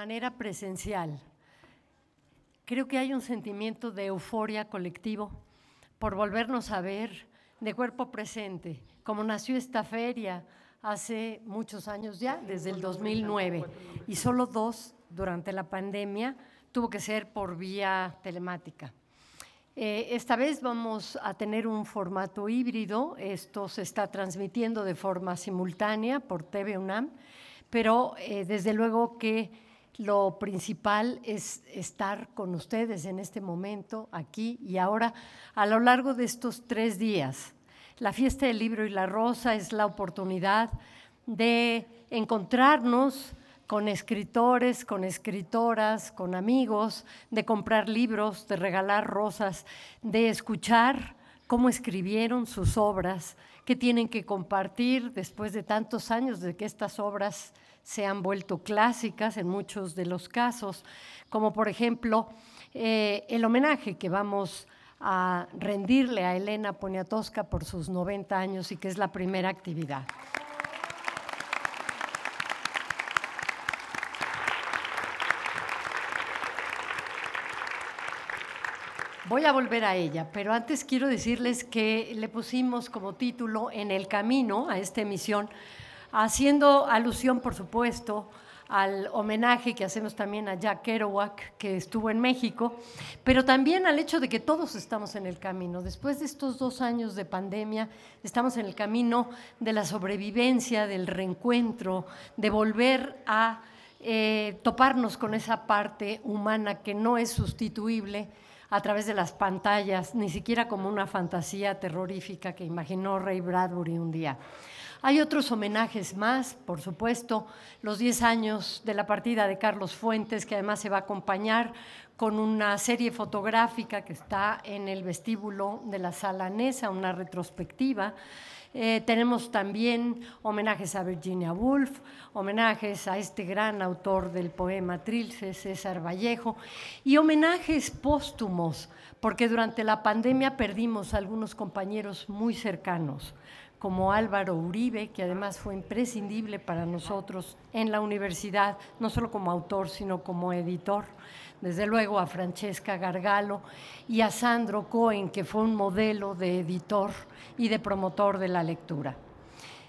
manera presencial. Creo que hay un sentimiento de euforia colectivo por volvernos a ver de cuerpo presente, como nació esta feria hace muchos años ya, desde el 2009, y solo dos durante la pandemia tuvo que ser por vía telemática. Eh, esta vez vamos a tener un formato híbrido, esto se está transmitiendo de forma simultánea por TV UNAM, pero eh, desde luego que lo principal es estar con ustedes en este momento, aquí y ahora, a lo largo de estos tres días. La fiesta del libro y la rosa es la oportunidad de encontrarnos con escritores, con escritoras, con amigos, de comprar libros, de regalar rosas, de escuchar cómo escribieron sus obras, qué tienen que compartir después de tantos años de que estas obras se han vuelto clásicas en muchos de los casos, como por ejemplo eh, el homenaje que vamos a rendirle a Elena Poniatowska por sus 90 años y que es la primera actividad. Voy a volver a ella, pero antes quiero decirles que le pusimos como título En el camino a esta emisión haciendo alusión, por supuesto, al homenaje que hacemos también a Jack Kerouac, que estuvo en México, pero también al hecho de que todos estamos en el camino. Después de estos dos años de pandemia, estamos en el camino de la sobrevivencia, del reencuentro, de volver a eh, toparnos con esa parte humana que no es sustituible a través de las pantallas, ni siquiera como una fantasía terrorífica que imaginó Ray Bradbury un día. Hay otros homenajes más, por supuesto, los 10 años de la partida de Carlos Fuentes, que además se va a acompañar con una serie fotográfica que está en el vestíbulo de la sala Nesa, una retrospectiva. Eh, tenemos también homenajes a Virginia Woolf, homenajes a este gran autor del poema Trilce, César Vallejo, y homenajes póstumos, porque durante la pandemia perdimos a algunos compañeros muy cercanos, como Álvaro Uribe, que además fue imprescindible para nosotros en la universidad, no solo como autor, sino como editor. Desde luego a Francesca Gargalo y a Sandro Cohen, que fue un modelo de editor y de promotor de la lectura.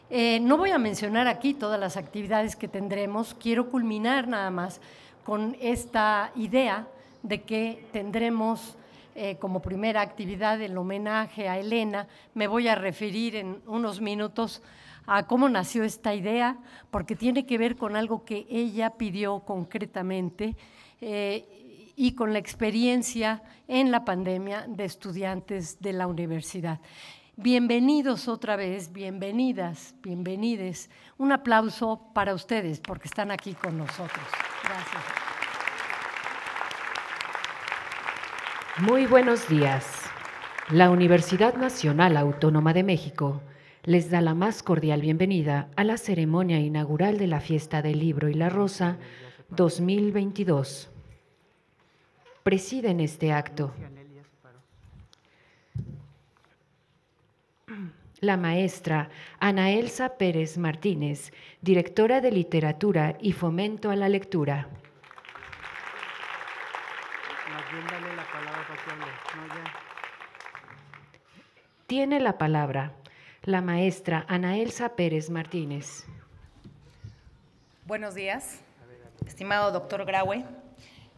Eh, no voy a mencionar aquí todas las actividades que tendremos, quiero culminar nada más con esta idea de que tendremos eh, como primera actividad el homenaje a Elena, me voy a referir en unos minutos a cómo nació esta idea, porque tiene que ver con algo que ella pidió concretamente eh, y con la experiencia en la pandemia de estudiantes de la universidad. Bienvenidos otra vez, bienvenidas, bienvenides. Un aplauso para ustedes porque están aquí con nosotros. Gracias. Muy buenos días. La Universidad Nacional Autónoma de México les da la más cordial bienvenida a la ceremonia inaugural de la Fiesta del Libro y la Rosa 2022. Presiden este acto la maestra Ana Elsa Pérez Martínez, directora de Literatura y Fomento a la Lectura. Tiene la palabra la maestra Ana Elsa Pérez Martínez. Buenos días, estimado doctor Graue,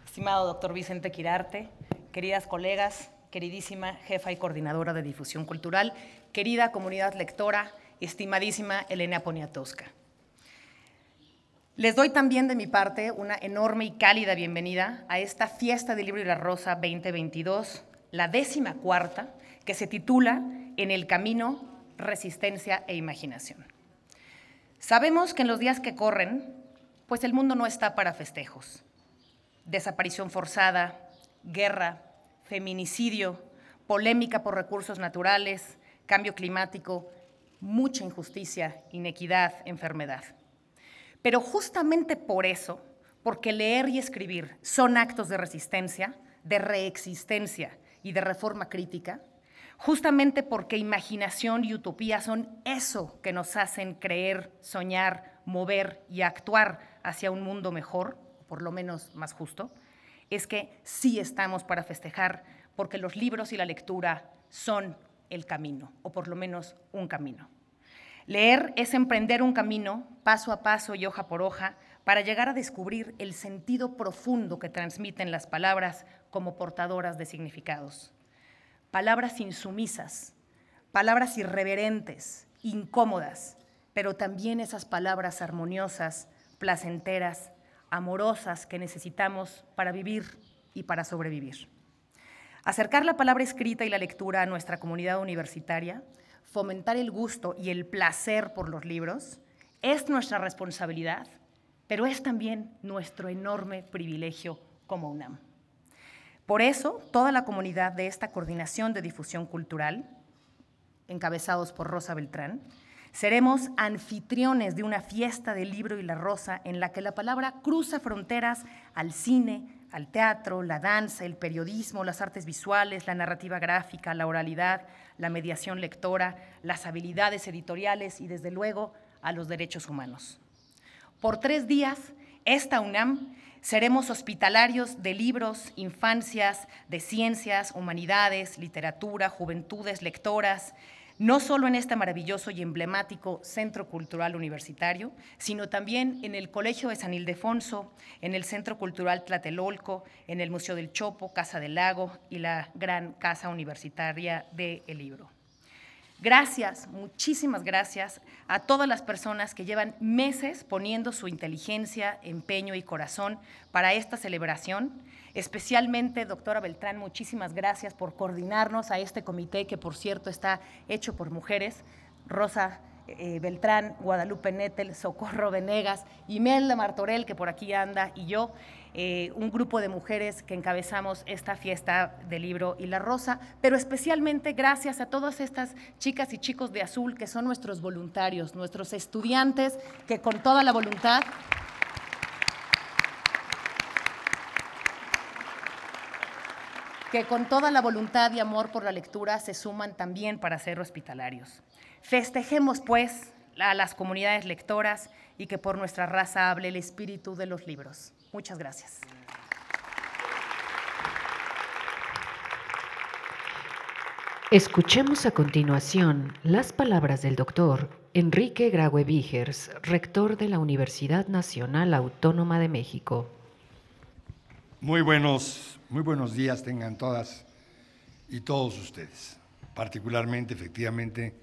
estimado doctor Vicente Quirarte, queridas colegas, queridísima jefa y coordinadora de difusión cultural, querida comunidad lectora, estimadísima Elena Poniatowska. Les doy también de mi parte una enorme y cálida bienvenida a esta fiesta de libro y la rosa 2022, la décima cuarta, que se titula En el camino, resistencia e imaginación. Sabemos que en los días que corren, pues el mundo no está para festejos. Desaparición forzada, guerra, feminicidio, polémica por recursos naturales, cambio climático, mucha injusticia, inequidad, enfermedad. Pero justamente por eso, porque leer y escribir son actos de resistencia, de reexistencia y de reforma crítica, justamente porque imaginación y utopía son eso que nos hacen creer, soñar, mover y actuar hacia un mundo mejor, por lo menos más justo, es que sí estamos para festejar porque los libros y la lectura son el camino, o por lo menos un camino. Leer es emprender un camino, paso a paso y hoja por hoja, para llegar a descubrir el sentido profundo que transmiten las palabras como portadoras de significados. Palabras insumisas, palabras irreverentes, incómodas, pero también esas palabras armoniosas, placenteras, amorosas que necesitamos para vivir y para sobrevivir. Acercar la palabra escrita y la lectura a nuestra comunidad universitaria fomentar el gusto y el placer por los libros es nuestra responsabilidad, pero es también nuestro enorme privilegio como UNAM. Por eso, toda la comunidad de esta Coordinación de Difusión Cultural, encabezados por Rosa Beltrán, seremos anfitriones de una fiesta del libro y la rosa en la que la palabra cruza fronteras al cine, al teatro, la danza, el periodismo, las artes visuales, la narrativa gráfica, la oralidad, la mediación lectora, las habilidades editoriales y desde luego a los derechos humanos. Por tres días, esta UNAM seremos hospitalarios de libros, infancias, de ciencias, humanidades, literatura, juventudes, lectoras, no solo en este maravilloso y emblemático Centro Cultural Universitario, sino también en el Colegio de San Ildefonso, en el Centro Cultural Tlatelolco, en el Museo del Chopo, Casa del Lago y la gran Casa Universitaria de El Libro. Gracias, muchísimas gracias a todas las personas que llevan meses poniendo su inteligencia, empeño y corazón para esta celebración Especialmente, doctora Beltrán, muchísimas gracias por coordinarnos a este comité que, por cierto, está hecho por mujeres. Rosa eh, eh, Beltrán, Guadalupe Nettel, Socorro Venegas, Imelda Martorell, que por aquí anda, y yo, eh, un grupo de mujeres que encabezamos esta fiesta del libro y la rosa, pero especialmente gracias a todas estas chicas y chicos de azul que son nuestros voluntarios, nuestros estudiantes que con toda la voluntad que con toda la voluntad y amor por la lectura se suman también para ser hospitalarios. Festejemos, pues, a las comunidades lectoras y que por nuestra raza hable el espíritu de los libros. Muchas gracias. Escuchemos a continuación las palabras del doctor Enrique Graue Vigers, rector de la Universidad Nacional Autónoma de México. Muy buenos, muy buenos días tengan todas y todos ustedes, particularmente efectivamente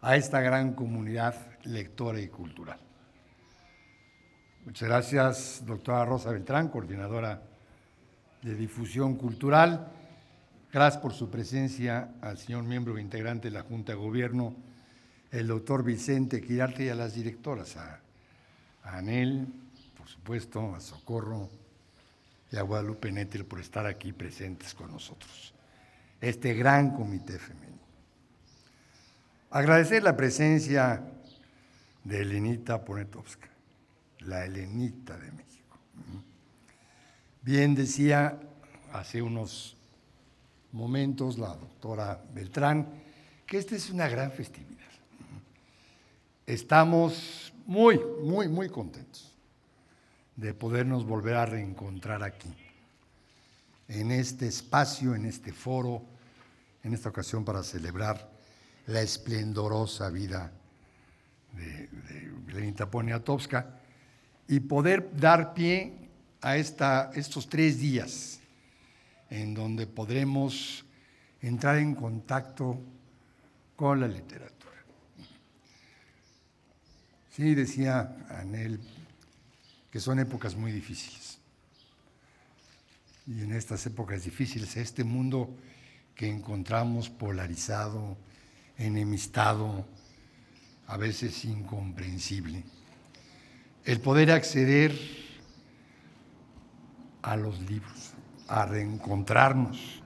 a esta gran comunidad lectora y cultural. Muchas gracias, doctora Rosa Beltrán, coordinadora de difusión cultural. Gracias por su presencia al señor miembro integrante de la Junta de Gobierno, el doctor Vicente Quirarte y a las directoras, a, a Anel, por supuesto, a Socorro, y a Guadalupe Nettel por estar aquí presentes con nosotros, este gran comité femenino. Agradecer la presencia de Elenita Ponetowska, la Elenita de México. Bien decía hace unos momentos la doctora Beltrán que esta es una gran festividad. Estamos muy, muy, muy contentos de podernos volver a reencontrar aquí, en este espacio, en este foro, en esta ocasión para celebrar la esplendorosa vida de, de Lenita Poniatowska y poder dar pie a esta, estos tres días en donde podremos entrar en contacto con la literatura. Sí, decía Anel que son épocas muy difíciles. Y en estas épocas difíciles, este mundo que encontramos polarizado, enemistado, a veces incomprensible. El poder acceder a los libros, a reencontrarnos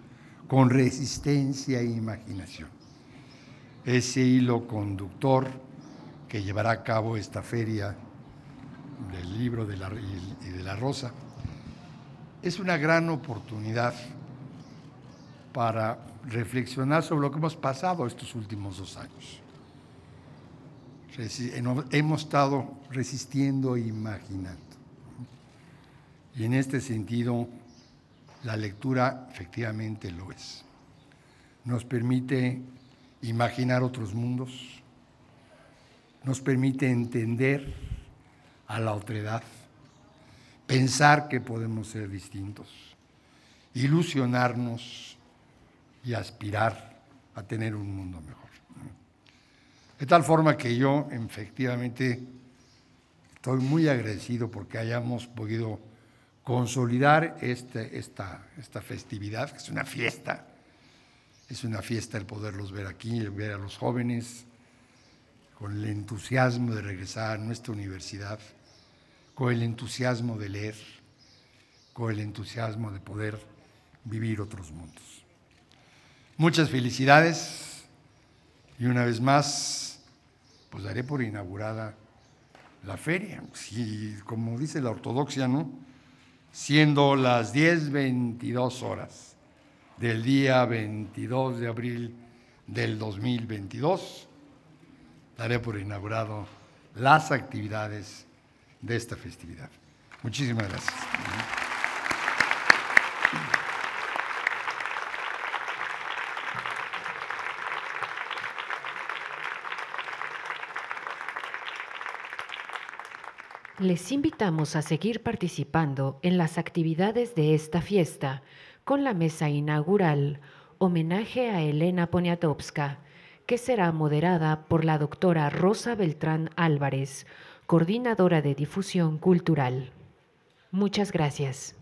con resistencia e imaginación. Ese hilo conductor que llevará a cabo esta feria del libro de la, y de la rosa, es una gran oportunidad para reflexionar sobre lo que hemos pasado estos últimos dos años. Hemos estado resistiendo e imaginando. Y en este sentido, la lectura efectivamente lo es. Nos permite imaginar otros mundos, nos permite entender a la otredad, pensar que podemos ser distintos, ilusionarnos y aspirar a tener un mundo mejor. De tal forma que yo efectivamente estoy muy agradecido porque hayamos podido consolidar este, esta, esta festividad, que es una fiesta, es una fiesta el poderlos ver aquí, el ver a los jóvenes, con el entusiasmo de regresar a nuestra universidad, con el entusiasmo de leer, con el entusiasmo de poder vivir otros mundos. Muchas felicidades y una vez más, pues daré por inaugurada la feria. Y como dice la ortodoxia, ¿no? Siendo las 10.22 horas del día 22 de abril del 2022, daré por inaugurado las actividades de esta festividad. Muchísimas gracias. Les invitamos a seguir participando en las actividades de esta fiesta con la mesa inaugural Homenaje a Elena Poniatowska que será moderada por la doctora Rosa Beltrán Álvarez, coordinadora de difusión cultural. Muchas gracias.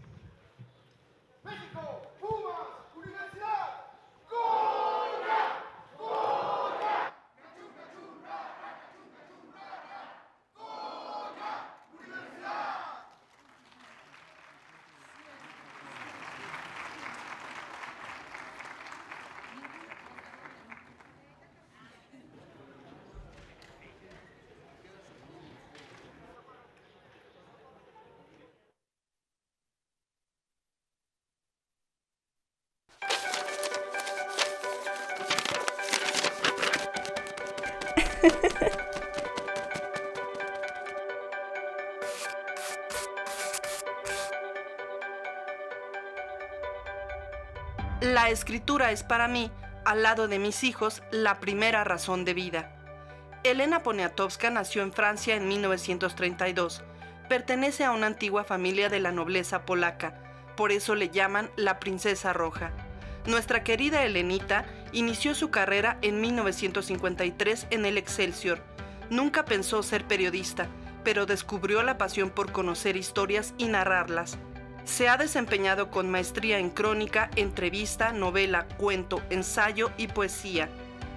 escritura es para mí, al lado de mis hijos, la primera razón de vida. Elena Poniatowska nació en Francia en 1932. Pertenece a una antigua familia de la nobleza polaca, por eso le llaman la Princesa Roja. Nuestra querida Elenita inició su carrera en 1953 en el Excelsior. Nunca pensó ser periodista, pero descubrió la pasión por conocer historias y narrarlas. Se ha desempeñado con maestría en crónica, entrevista, novela, cuento, ensayo y poesía.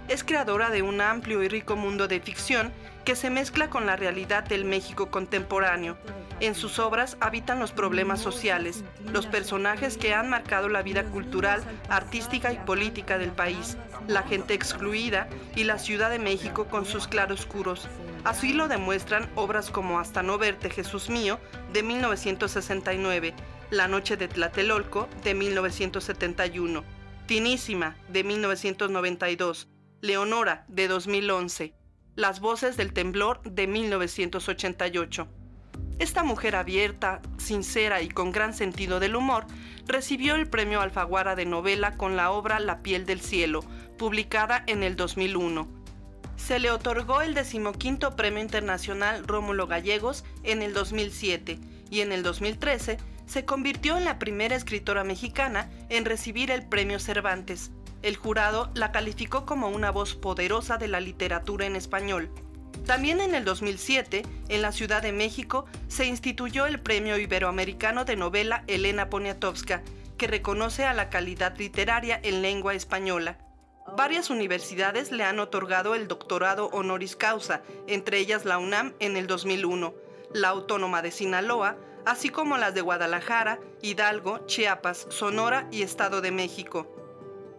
Es creadora de un amplio y rico mundo de ficción que se mezcla con la realidad del México contemporáneo. En sus obras habitan los problemas sociales, los personajes que han marcado la vida cultural, artística y política del país, la gente excluida y la Ciudad de México con sus claroscuros. Así lo demuestran obras como Hasta no verte, Jesús mío, de 1969, la Noche de Tlatelolco de 1971, Tinísima de 1992, Leonora de 2011, Las Voces del Temblor de 1988. Esta mujer abierta, sincera y con gran sentido del humor recibió el premio Alfaguara de novela con la obra La piel del cielo, publicada en el 2001 se le otorgó el decimoquinto Premio Internacional Rómulo Gallegos en el 2007 y en el 2013 se convirtió en la primera escritora mexicana en recibir el premio Cervantes. El jurado la calificó como una voz poderosa de la literatura en español. También en el 2007, en la Ciudad de México, se instituyó el Premio Iberoamericano de Novela Elena Poniatowska, que reconoce a la calidad literaria en lengua española. Varias universidades le han otorgado el doctorado honoris causa, entre ellas la UNAM en el 2001, la Autónoma de Sinaloa, así como las de Guadalajara, Hidalgo, Chiapas, Sonora y Estado de México.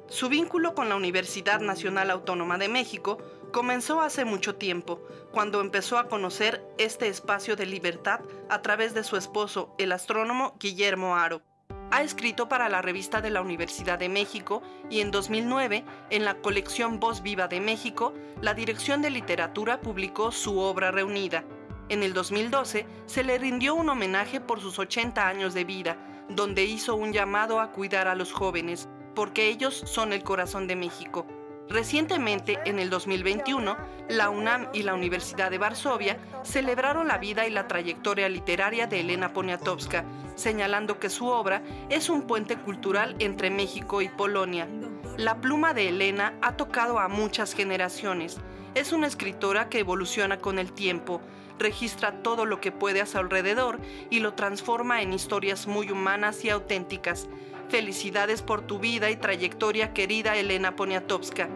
Su vínculo con la Universidad Nacional Autónoma de México comenzó hace mucho tiempo, cuando empezó a conocer este espacio de libertad a través de su esposo, el astrónomo Guillermo Aro. Ha escrito para la revista de la Universidad de México y en 2009, en la colección Voz Viva de México, la Dirección de Literatura publicó su obra reunida, en el 2012 se le rindió un homenaje por sus 80 años de vida, donde hizo un llamado a cuidar a los jóvenes, porque ellos son el corazón de México. Recientemente, en el 2021, la UNAM y la Universidad de Varsovia celebraron la vida y la trayectoria literaria de Elena Poniatowska, señalando que su obra es un puente cultural entre México y Polonia. La pluma de Elena ha tocado a muchas generaciones. Es una escritora que evoluciona con el tiempo, registra todo lo que puede a su alrededor y lo transforma en historias muy humanas y auténticas. Felicidades por tu vida y trayectoria, querida Elena Poniatowska.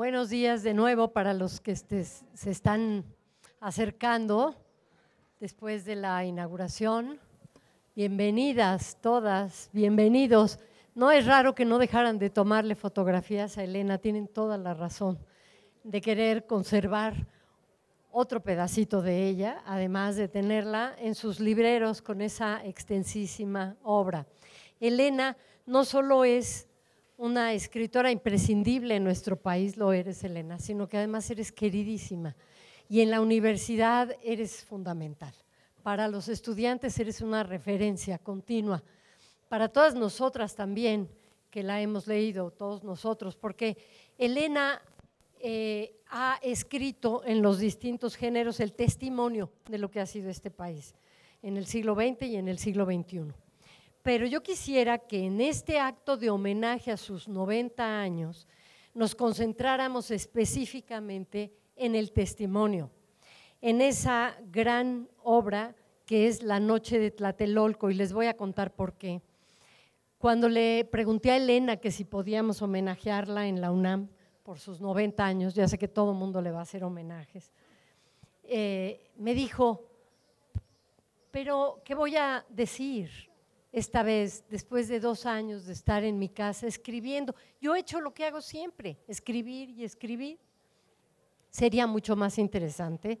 Buenos días de nuevo para los que este, se están acercando después de la inauguración. Bienvenidas todas, bienvenidos. No es raro que no dejaran de tomarle fotografías a Elena, tienen toda la razón de querer conservar otro pedacito de ella, además de tenerla en sus libreros con esa extensísima obra. Elena no solo es una escritora imprescindible en nuestro país, lo eres, Elena, sino que además eres queridísima. Y en la universidad eres fundamental. Para los estudiantes eres una referencia continua. Para todas nosotras también, que la hemos leído, todos nosotros, porque Elena eh, ha escrito en los distintos géneros el testimonio de lo que ha sido este país en el siglo XX y en el siglo XXI pero yo quisiera que en este acto de homenaje a sus 90 años nos concentráramos específicamente en el testimonio, en esa gran obra que es La Noche de Tlatelolco, y les voy a contar por qué. Cuando le pregunté a Elena que si podíamos homenajearla en la UNAM por sus 90 años, ya sé que todo el mundo le va a hacer homenajes, eh, me dijo, pero ¿qué voy a decir? esta vez, después de dos años de estar en mi casa escribiendo. Yo he hecho lo que hago siempre, escribir y escribir. Sería mucho más interesante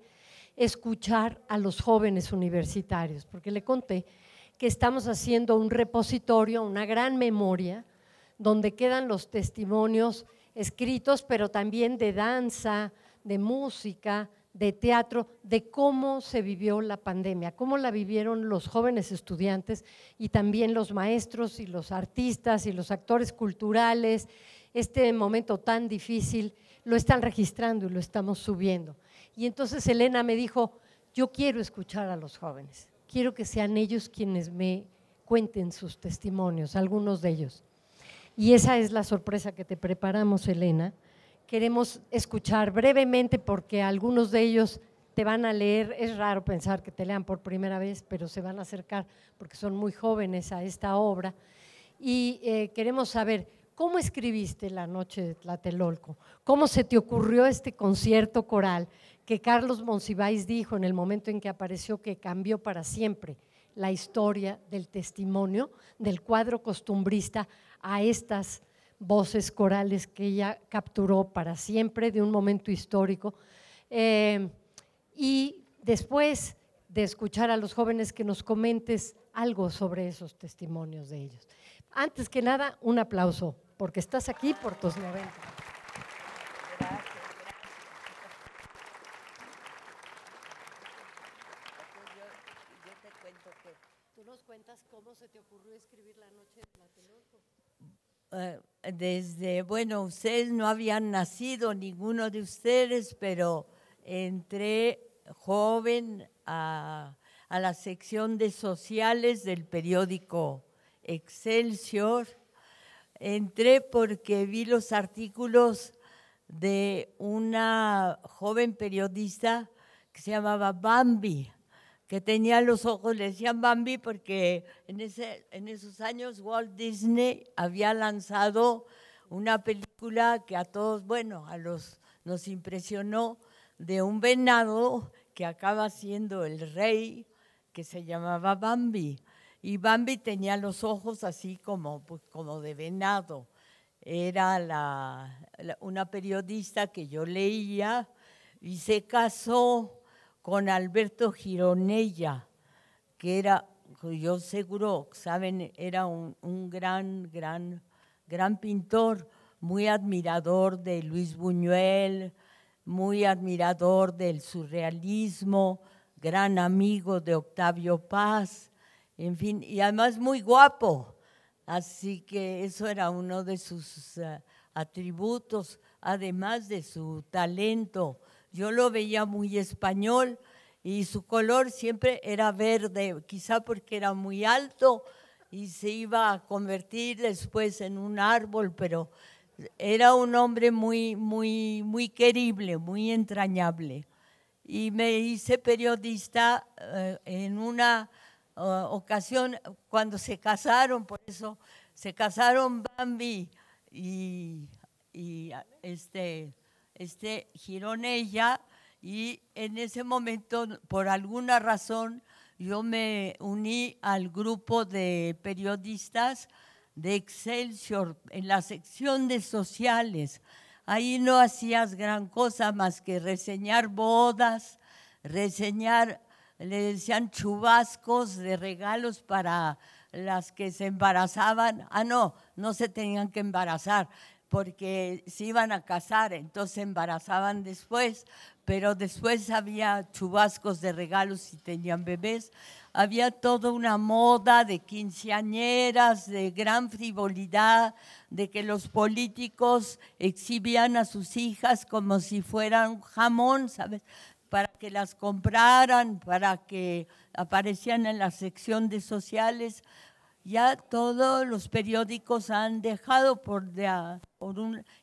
escuchar a los jóvenes universitarios, porque le conté que estamos haciendo un repositorio, una gran memoria, donde quedan los testimonios escritos, pero también de danza, de música, de teatro, de cómo se vivió la pandemia, cómo la vivieron los jóvenes estudiantes y también los maestros y los artistas y los actores culturales. Este momento tan difícil lo están registrando y lo estamos subiendo. Y entonces Elena me dijo, yo quiero escuchar a los jóvenes, quiero que sean ellos quienes me cuenten sus testimonios, algunos de ellos. Y esa es la sorpresa que te preparamos, Elena queremos escuchar brevemente porque algunos de ellos te van a leer, es raro pensar que te lean por primera vez, pero se van a acercar porque son muy jóvenes a esta obra. Y eh, queremos saber, ¿cómo escribiste La Noche de Tlatelolco? ¿Cómo se te ocurrió este concierto coral que Carlos Monsiváis dijo en el momento en que apareció que cambió para siempre la historia del testimonio del cuadro costumbrista a estas voces corales que ella capturó para siempre de un momento histórico. Eh, y después de escuchar a los jóvenes que nos comentes algo sobre esos testimonios de ellos. Antes que nada, un aplauso, porque estás aquí por tus 90. ¿Tú nos cuentas cómo se te ocurrió escribir la noche eh, desde, bueno, ustedes no habían nacido, ninguno de ustedes, pero entré joven a, la sección de sociales del periódico Excelsior. Entré porque vi los artículos de una joven periodista que se llamaba Bambi que tenía los ojos, le decían Bambi, porque en, ese, en esos años Walt Disney había lanzado una película que a todos, bueno, a los nos impresionó, de un venado que acaba siendo el rey, que se llamaba Bambi. Y Bambi tenía los ojos así como, pues, como de venado. Era una periodista que yo leía y se casó con Alberto Gironella, que era, yo seguro, saben, era un, gran, gran, gran pintor, muy admirador de Luis Buñuel, muy admirador del surrealismo, gran amigo de Octavio Paz, en fin, y además muy guapo. Así que eso era uno de sus eh, atributos, además de su talento yo lo veía muy español y su color siempre era verde, quizá porque era muy alto y se iba a convertir después en un árbol, pero era un hombre muy, muy, muy querible, muy entrañable. Y me hice periodista eh, en una eh, ocasión cuando se casaron, por eso se casaron Bambi y, y este, este, giró en ella y en ese momento, por alguna razón, yo me uní al grupo de periodistas de Excelsior en la sección de sociales. Ahí no hacías gran cosa más que reseñar bodas, reseñar, le decían chubascos de regalos para las que se embarazaban. Ah, no, no se tenían que embarazar porque se iban a casar, entonces embarazaban después, pero después había chubascos de regalos si tenían bebés. Había toda una moda de quinceañeras, de gran frivolidad, de que los políticos exhibían a sus hijas como si fueran jamón, ¿sabes? Para que las compraran, para que aparecieran en la sección de sociales ya todos los periódicos han dejado por, ya,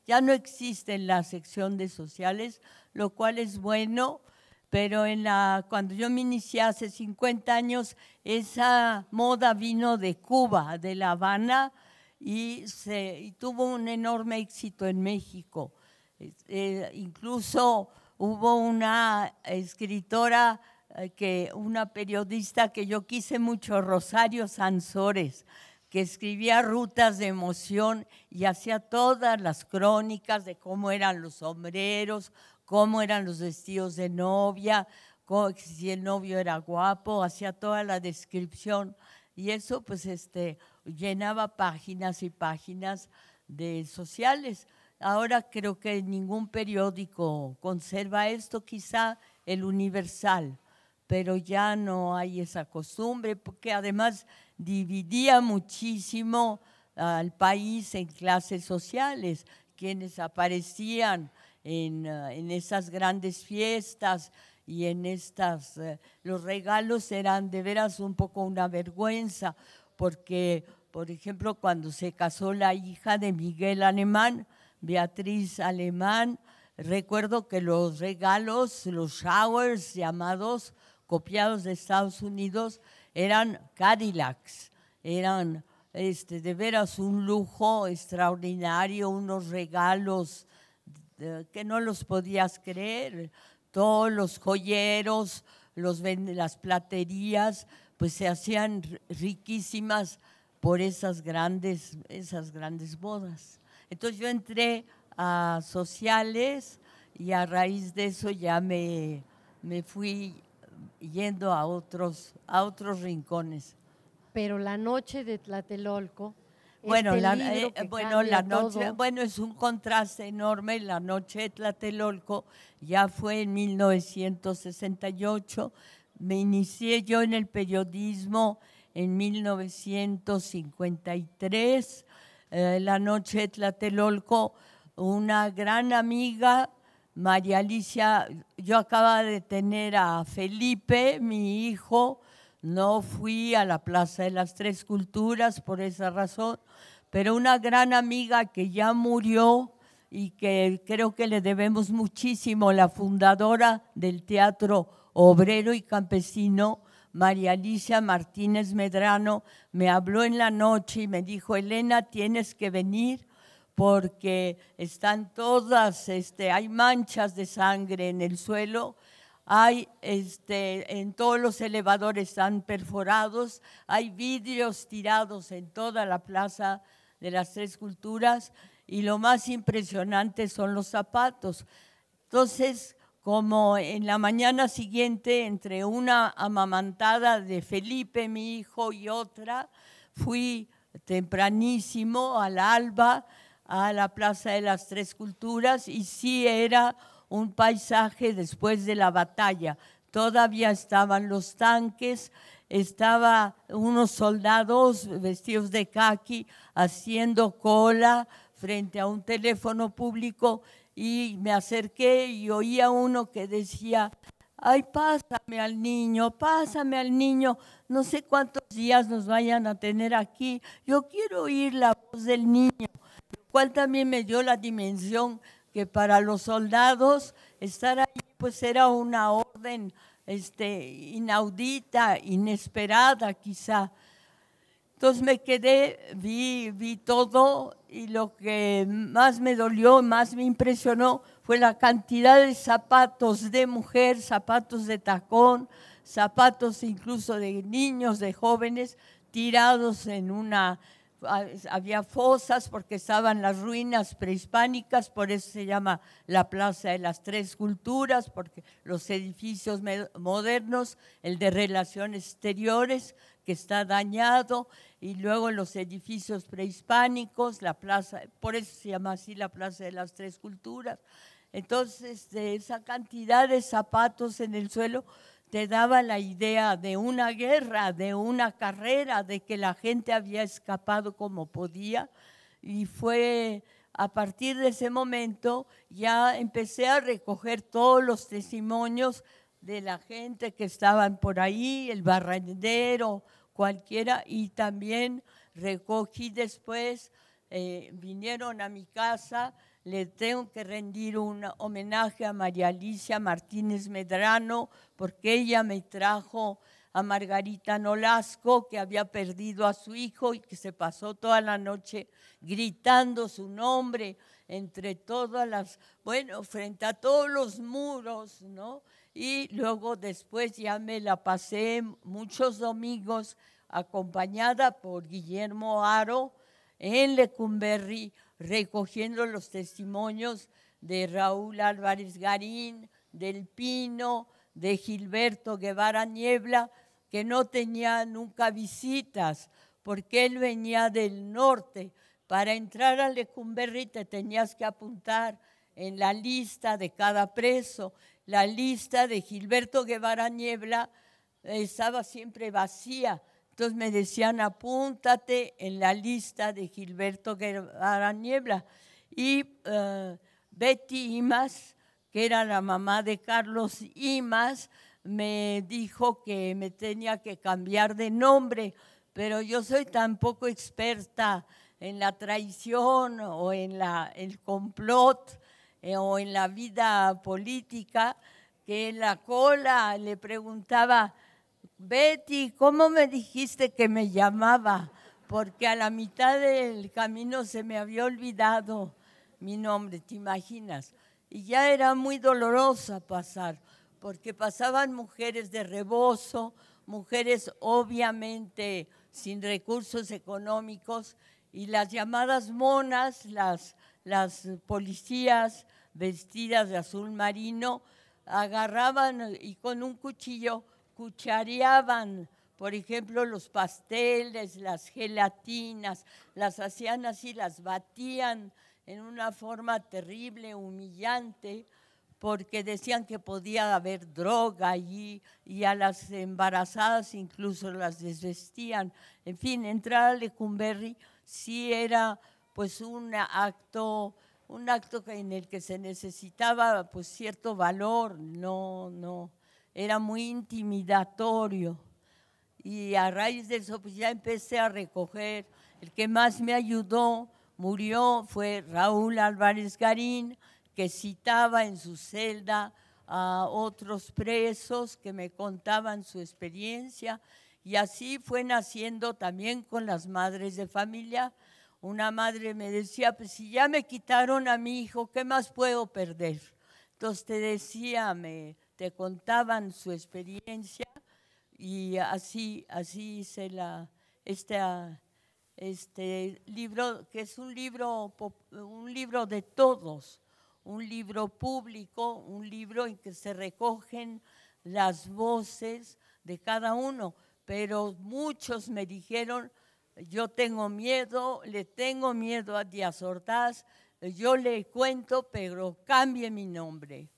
ya no existe la sección de sociales, lo cual es bueno, pero en la, cuando yo me inicié hace 50 años, esa moda vino de Cuba, de La Habana, y, se, tuvo un enorme éxito en México. Eh, incluso hubo una escritora eh, que una periodista que yo quise mucho, Rosario Sansores, que escribía rutas de emoción y hacía todas las crónicas de cómo eran los sombreros, cómo eran los vestidos de novia, si el novio era guapo, hacía toda la descripción. Y eso pues este, llenaba páginas y páginas de sociales. Ahora creo que ningún periódico conserva esto, quizá el Universal pero ya no hay esa costumbre, porque además dividía muchísimo al país en clases sociales, quienes aparecían en, ah, esas grandes fiestas y en estas, eh, los regalos eran de veras un poco una vergüenza, porque, por ejemplo, cuando se casó la hija de Miguel Alemán, Beatriz Alemán, recuerdo que los regalos, los showers llamados, copiados de Estados Unidos eran Cadillacs, eran este, de veras un lujo extraordinario, unos regalos eh, que no los podías creer. Todos los joyeros, los, las platerías, pues se hacían riquísimas por esas grandes, esas grandes bodas. Entonces yo entré a sociales y a raíz de eso ya me, me fui yendo a otros, a otros rincones. Pero la noche de Tlatelolco. Bueno, este bueno, la eh, noche, bueno, es un contraste enorme. La noche de Tlatelolco ya fue en 1968. Me inicié yo en el periodismo en 1953. Eh, la noche de Tlatelolco, una gran amiga María Alicia, yo acaba de tener a Felipe, mi hijo, no fui a la Plaza de las Tres Culturas por esa razón, pero una gran amiga que ya murió y que creo que le debemos muchísimo, la fundadora del Teatro Obrero y Campesino, María Alicia Martínez Medrano, me habló en la noche y me dijo, Elena, tienes que venir porque están todas, este, hay manchas de sangre en el suelo, hay este, en todos los elevadores están perforados, hay vidrios tirados en toda la plaza de las tres culturas y lo más impresionante son los zapatos. Entonces, como en la mañana siguiente, entre una amamantada de Felipe, mi hijo, y otra, fui tempranísimo al alba a la Plaza de las Tres Culturas y sí era un paisaje después de la batalla. Todavía estaban los tanques, estaba unos soldados vestidos de khaki haciendo cola frente a un teléfono público y me acerqué y oía uno que decía, ay, pásame al niño, pásame al niño, no sé cuántos días nos vayan a tener aquí, yo quiero oír la voz del niño también me dio la dimensión que para los soldados estar ahí pues era una orden este, inaudita, inesperada quizá. Entonces me quedé, vi, vi todo y lo que más me dolió, más me impresionó fue la cantidad de zapatos de mujer, zapatos de tacón, zapatos incluso de niños, de jóvenes, tirados en una, había fosas porque estaban las ruinas prehispánicas, por eso se llama la Plaza de las Tres Culturas, porque los edificios modernos, el de relaciones exteriores, que está dañado, y luego los edificios prehispánicos, la plaza, por eso se llama así la Plaza de las Tres Culturas. Entonces, de esa cantidad de zapatos en el suelo, te daba la idea de una guerra, de una carrera, de que la gente había escapado como podía. Y fue a partir de ese momento ya empecé a recoger todos los testimonios de la gente que estaban por ahí, el barrendero, cualquiera, y también recogí después, eh, vinieron a mi casa le tengo que rendir un homenaje a María Alicia Martínez Medrano, porque ella me trajo a Margarita Nolasco, que había perdido a su hijo y que se pasó toda la noche gritando su nombre entre todas las, bueno, frente a todos los muros, ¿no? Y luego después ya me la pasé muchos domingos acompañada por Guillermo Aro en Lecumberri recogiendo los testimonios de Raúl Álvarez Garín, del Pino, de Gilberto Guevara Niebla, que no tenía nunca visitas, porque él venía del norte. Para entrar a Lecumberri te tenías que apuntar en la lista de cada preso. La lista de Gilberto Guevara Niebla estaba siempre vacía, entonces me decían, apúntate en la lista de Gilberto Guevara Y eh, Betty Imas, que era la mamá de Carlos Imas, me dijo que me tenía que cambiar de nombre, pero yo soy tan poco experta en la traición o en el complot eh, o en la vida política que en la cola le preguntaba, Betty, ¿cómo me dijiste que me llamaba? Porque a la mitad del camino se me había olvidado mi nombre, ¿te imaginas? Y ya era muy dolorosa pasar, porque pasaban mujeres de rebozo, mujeres obviamente sin recursos económicos, y las llamadas monas, las, las policías vestidas de azul marino, agarraban y con un cuchillo cuchareaban, por ejemplo, los pasteles, las gelatinas, las hacían así, las batían en una forma terrible, humillante, porque decían que podía haber droga allí y a las embarazadas incluso las desvestían. En fin, entrar a Lecumberri sí era pues un acto, un acto en el que se necesitaba pues cierto valor, no, no, era muy intimidatorio. Y a raíz de eso, pues ya empecé a recoger. El que más me ayudó, murió, fue Raúl Álvarez Garín, que citaba en su celda a otros presos que me contaban su experiencia. Y así fue naciendo también con las madres de familia. Una madre me decía, pues si ya me quitaron a mi hijo, ¿qué más puedo perder? Entonces te decía, te contaban su experiencia y así, así hice la, este, este libro, que es un libro, un libro de todos, un libro público, un libro en que se recogen las voces de cada uno, pero muchos me dijeron, yo tengo miedo, le tengo miedo a Díaz Ortaz, yo le cuento, pero cambie mi nombre.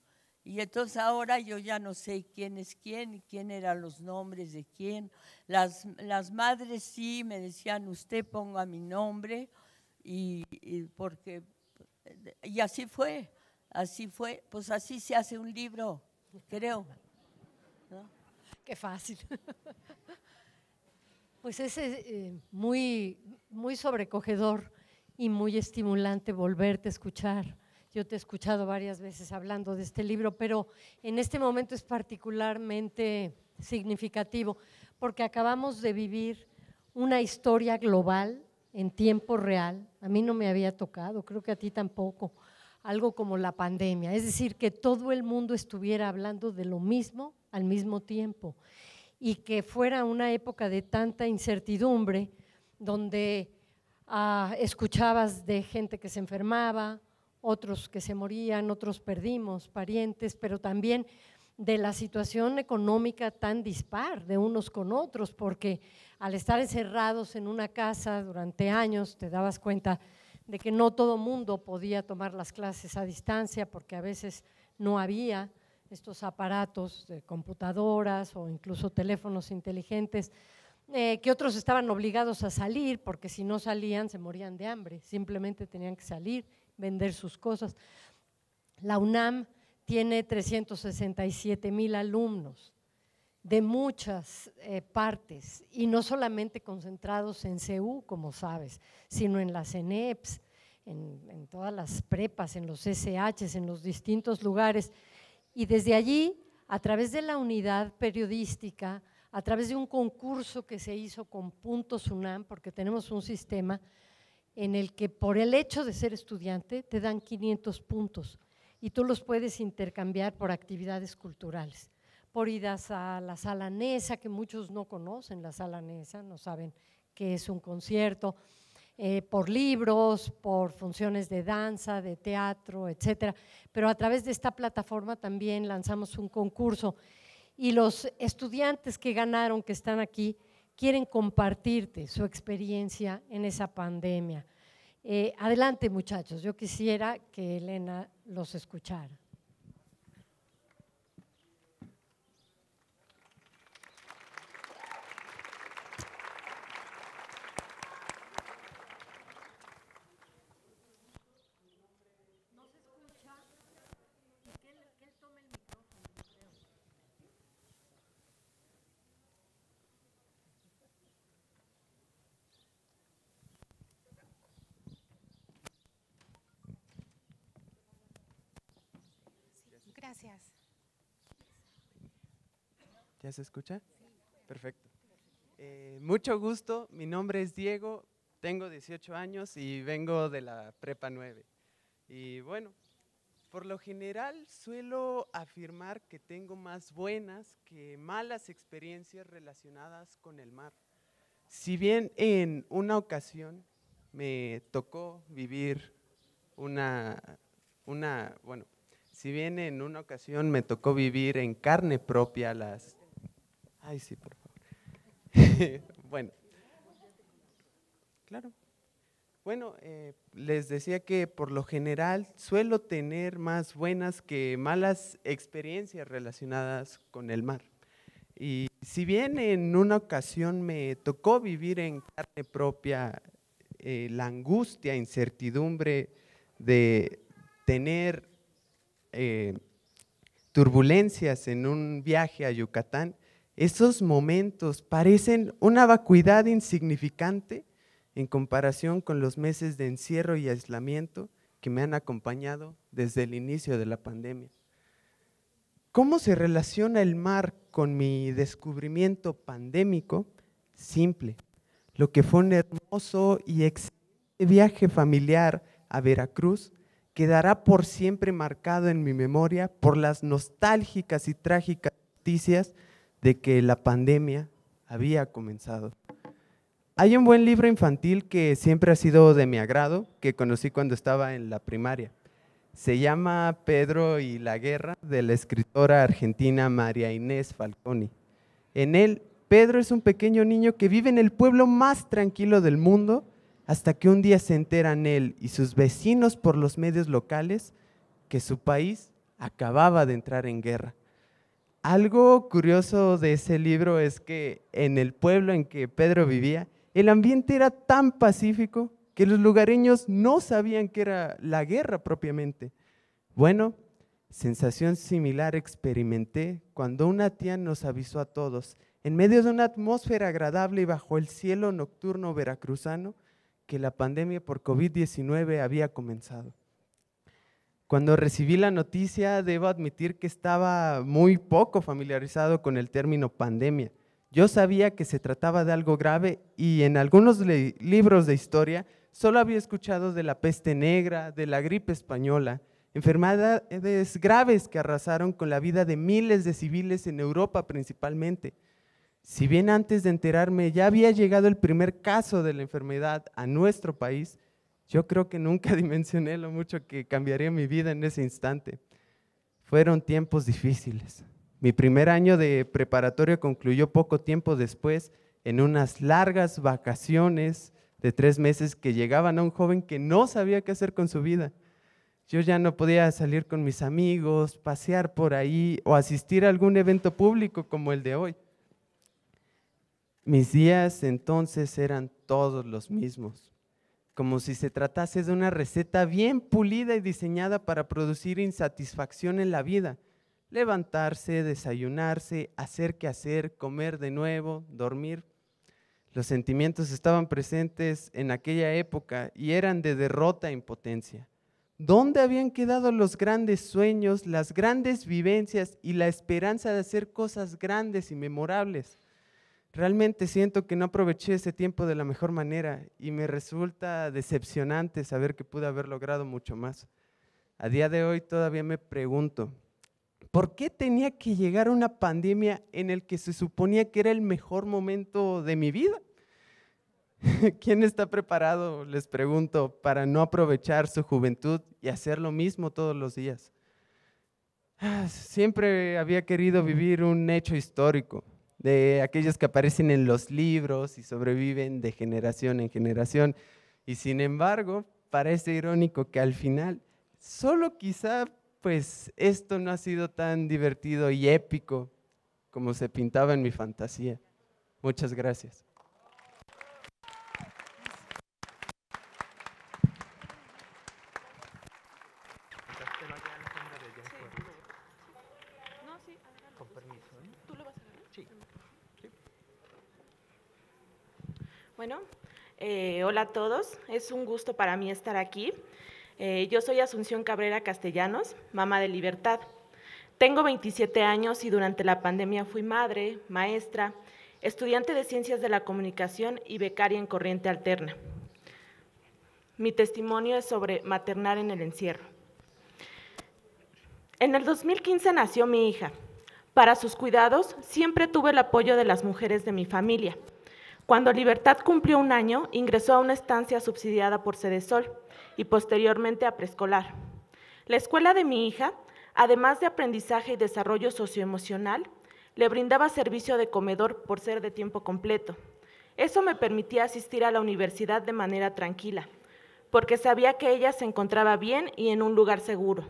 Y entonces ahora yo ya no sé quién es quién, quién eran los nombres de quién. Las, las madres sí me decían, usted ponga mi nombre, y, porque, y así fue, así fue, pues así se hace un libro, creo. Qué fácil. Pues es eh, muy, muy sobrecogedor y muy estimulante volverte a escuchar yo te he escuchado varias veces hablando de este libro, pero en este momento es particularmente significativo porque acabamos de vivir una historia global en tiempo real. A mí no me había tocado, creo que a ti tampoco, algo como la pandemia. Es decir, que todo el mundo estuviera hablando de lo mismo al mismo tiempo y que fuera una época de tanta incertidumbre donde ah, escuchabas de gente que se enfermaba, otros que se morían, otros perdimos, parientes, pero también de la situación económica tan dispar de unos con otros, porque al estar encerrados en una casa durante años te dabas cuenta de que no todo mundo podía tomar las clases a distancia, porque a veces no había estos aparatos de computadoras o incluso teléfonos inteligentes, eh, que otros estaban obligados a salir, porque si no salían se morían de hambre, simplemente tenían que salir vender sus cosas. La UNAM tiene 367 mil alumnos de muchas eh, partes y no solamente concentrados en CEU, como sabes, sino en las ENEPS, en, en todas las prepas, en los SHs, en los distintos lugares. Y desde allí, a través de la unidad periodística, a través de un concurso que se hizo con puntos UNAM, porque tenemos un sistema, en el que por el hecho de ser estudiante te dan 500 puntos y tú los puedes intercambiar por actividades culturales, por idas a la sala Nesa, que muchos no conocen la sala Nesa, no saben qué es un concierto, eh, por libros, por funciones de danza, de teatro, etcétera. Pero a través de esta plataforma también lanzamos un concurso y los estudiantes que ganaron, que están aquí, quieren compartirte su experiencia en esa pandemia. Eh, adelante muchachos, yo quisiera que Elena los escuchara. se escucha? Perfecto. Eh, mucho gusto, mi nombre es Diego, tengo 18 años y vengo de la Prepa 9. Y bueno, por lo general suelo afirmar que tengo más buenas que malas experiencias relacionadas con el mar. Si bien en una ocasión me tocó vivir una, una, bueno, si bien en una ocasión me tocó vivir en carne propia las Ay, sí, por favor. bueno. Claro. Bueno, eh, les decía que por lo general suelo tener más buenas que malas experiencias relacionadas con el mar. Y si bien en una ocasión me tocó vivir en carne propia eh, la angustia, incertidumbre de tener eh, turbulencias en un viaje a Yucatán, esos momentos parecen una vacuidad insignificante en comparación con los meses de encierro y aislamiento que me han acompañado desde el inicio de la pandemia. ¿Cómo se relaciona el mar con mi descubrimiento pandémico? Simple. Lo que fue un hermoso y excelente viaje familiar a Veracruz quedará por siempre marcado en mi memoria por las nostálgicas y trágicas noticias de que la pandemia había comenzado. Hay un buen libro infantil que siempre ha sido de mi agrado, que conocí cuando estaba en la primaria. Se llama Pedro y la Guerra de la escritora argentina María Inés Falconi. En él, Pedro es un pequeño niño que vive en el pueblo más tranquilo del mundo hasta que un día se enteran él y sus vecinos por los medios locales que su país acababa de entrar en guerra. Algo curioso de ese libro es que en el pueblo en que Pedro vivía, el ambiente era tan pacífico que los lugareños no sabían que era la guerra propiamente. Bueno, sensación similar experimenté cuando una tía nos avisó a todos, en medio de una atmósfera agradable y bajo el cielo nocturno veracruzano, que la pandemia por COVID-19 había comenzado. Cuando recibí la noticia, debo admitir que estaba muy poco familiarizado con el término pandemia. Yo sabía que se trataba de algo grave y en algunos libros de historia solo había escuchado de la peste negra, de la gripe española, enfermedades graves que arrasaron con la vida de miles de civiles en Europa principalmente. Si bien antes de enterarme ya había llegado el primer caso de la enfermedad a nuestro país, yo creo que nunca dimensioné lo mucho que cambiaría mi vida en ese instante. Fueron tiempos difíciles. Mi primer año de preparatorio concluyó poco tiempo después en unas largas vacaciones de tres meses que llegaban a un joven que no sabía qué hacer con su vida. Yo ya no podía salir con mis amigos, pasear por ahí o asistir a algún evento público como el de hoy. Mis días entonces eran todos los mismos como si se tratase de una receta bien pulida y diseñada para producir insatisfacción en la vida. Levantarse, desayunarse, hacer que hacer, comer de nuevo, dormir. Los sentimientos estaban presentes en aquella época y eran de derrota e impotencia. ¿Dónde habían quedado los grandes sueños, las grandes vivencias y la esperanza de hacer cosas grandes y memorables? realmente siento que no aproveché ese tiempo de la mejor manera y me resulta decepcionante saber que pude haber logrado mucho más. A día de hoy todavía me pregunto, ¿por qué tenía que llegar una pandemia en el que se suponía que era el mejor momento de mi vida? ¿Quién está preparado, les pregunto, para no aprovechar su juventud y hacer lo mismo todos los días? Ah, siempre había querido vivir un hecho histórico, de aquellos que aparecen en los libros y sobreviven de generación en generación. Y sin embargo, parece irónico que al final, solo quizá, pues esto no ha sido tan divertido y épico como se pintaba en mi fantasía. Muchas gracias. Eh, hola a todos, es un gusto para mí estar aquí. Eh, yo soy Asunción Cabrera Castellanos, mamá de Libertad. Tengo 27 años y durante la pandemia fui madre, maestra, estudiante de Ciencias de la Comunicación y becaria en Corriente Alterna. Mi testimonio es sobre maternar en el encierro. En el 2015 nació mi hija. Para sus cuidados siempre tuve el apoyo de las mujeres de mi familia. Cuando Libertad cumplió un año, ingresó a una estancia subsidiada por Cedesol y posteriormente a preescolar. La escuela de mi hija, además de aprendizaje y desarrollo socioemocional, le brindaba servicio de comedor por ser de tiempo completo. Eso me permitía asistir a la universidad de manera tranquila, porque sabía que ella se encontraba bien y en un lugar seguro.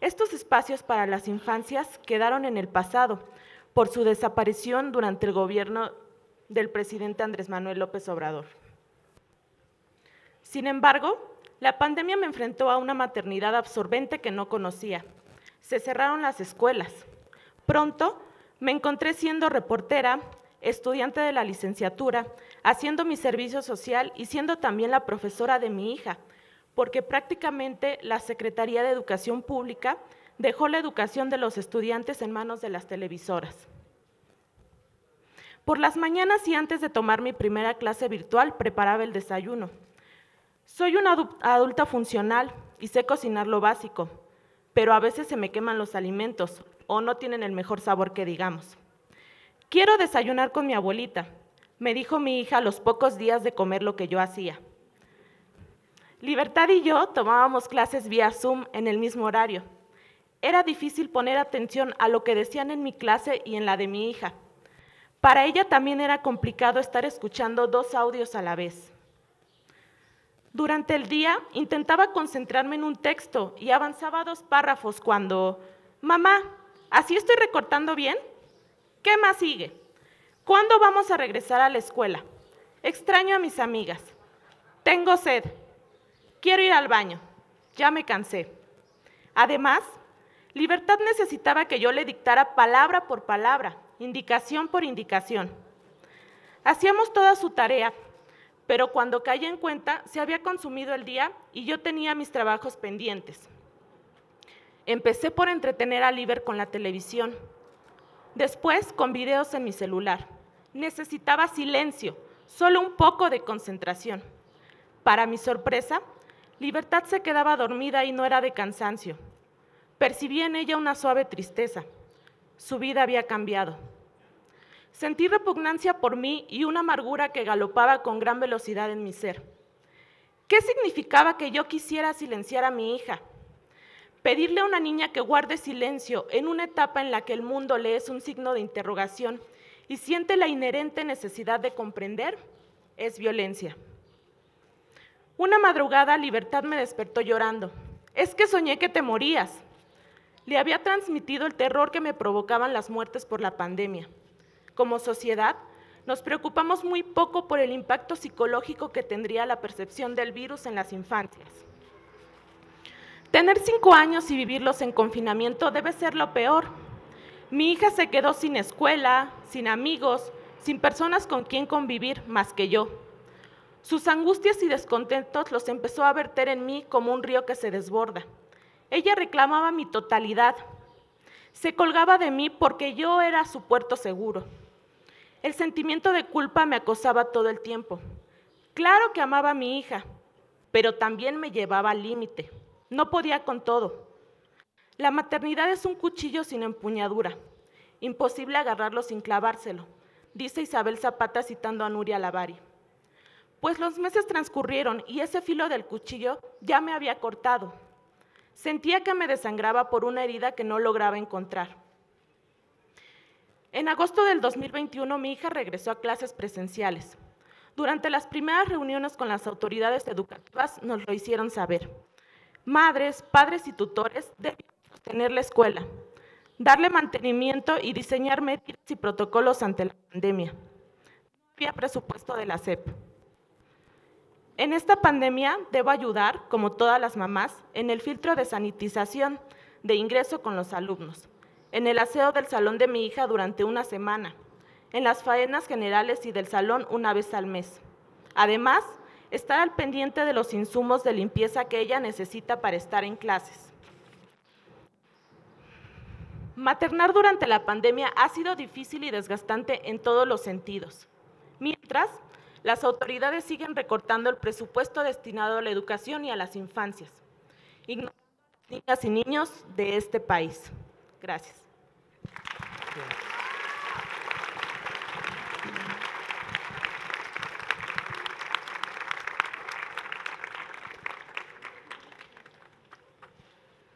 Estos espacios para las infancias quedaron en el pasado por su desaparición durante el gobierno del presidente Andrés Manuel López Obrador. Sin embargo, la pandemia me enfrentó a una maternidad absorbente que no conocía. Se cerraron las escuelas. Pronto me encontré siendo reportera, estudiante de la licenciatura, haciendo mi servicio social y siendo también la profesora de mi hija, porque prácticamente la Secretaría de Educación Pública dejó la educación de los estudiantes en manos de las televisoras. Por las mañanas y antes de tomar mi primera clase virtual, preparaba el desayuno. Soy una adulta funcional y sé cocinar lo básico, pero a veces se me queman los alimentos o no tienen el mejor sabor que digamos. Quiero desayunar con mi abuelita, me dijo mi hija los pocos días de comer lo que yo hacía. Libertad y yo tomábamos clases vía Zoom en el mismo horario. Era difícil poner atención a lo que decían en mi clase y en la de mi hija, para ella también era complicado estar escuchando dos audios a la vez. Durante el día intentaba concentrarme en un texto y avanzaba dos párrafos cuando, mamá, ¿así estoy recortando bien? ¿Qué más sigue? ¿Cuándo vamos a regresar a la escuela? Extraño a mis amigas. Tengo sed. Quiero ir al baño. Ya me cansé. Además, Libertad necesitaba que yo le dictara palabra por palabra indicación por indicación. Hacíamos toda su tarea, pero cuando caía en cuenta se había consumido el día y yo tenía mis trabajos pendientes. Empecé por entretener a Liber con la televisión, después con videos en mi celular. Necesitaba silencio, solo un poco de concentración. Para mi sorpresa, Libertad se quedaba dormida y no era de cansancio. Percibí en ella una suave tristeza. Su vida había cambiado. Sentí repugnancia por mí y una amargura que galopaba con gran velocidad en mi ser. ¿Qué significaba que yo quisiera silenciar a mi hija? Pedirle a una niña que guarde silencio en una etapa en la que el mundo le es un signo de interrogación y siente la inherente necesidad de comprender es violencia. Una madrugada Libertad me despertó llorando. Es que soñé que te morías. Le había transmitido el terror que me provocaban las muertes por la pandemia. Como sociedad, nos preocupamos muy poco por el impacto psicológico que tendría la percepción del virus en las infancias. Tener cinco años y vivirlos en confinamiento debe ser lo peor. Mi hija se quedó sin escuela, sin amigos, sin personas con quien convivir más que yo. Sus angustias y descontentos los empezó a verter en mí como un río que se desborda. Ella reclamaba mi totalidad. Se colgaba de mí porque yo era su puerto seguro. El sentimiento de culpa me acosaba todo el tiempo. Claro que amaba a mi hija, pero también me llevaba al límite. No podía con todo. La maternidad es un cuchillo sin empuñadura. Imposible agarrarlo sin clavárselo, dice Isabel Zapata citando a Nuria Lavari. Pues los meses transcurrieron y ese filo del cuchillo ya me había cortado. Sentía que me desangraba por una herida que no lograba encontrar. En agosto del 2021 mi hija regresó a clases presenciales. Durante las primeras reuniones con las autoridades educativas nos lo hicieron saber. Madres, padres y tutores deben sostener la escuela, darle mantenimiento y diseñar medidas y protocolos ante la pandemia. había presupuesto de la SEP. En esta pandemia debo ayudar, como todas las mamás, en el filtro de sanitización de ingreso con los alumnos en el aseo del salón de mi hija durante una semana, en las faenas generales y del salón una vez al mes. Además, estar al pendiente de los insumos de limpieza que ella necesita para estar en clases. Maternar durante la pandemia ha sido difícil y desgastante en todos los sentidos. Mientras, las autoridades siguen recortando el presupuesto destinado a la educación y a las infancias, ignorando a las niñas y niños de este país. Gracias.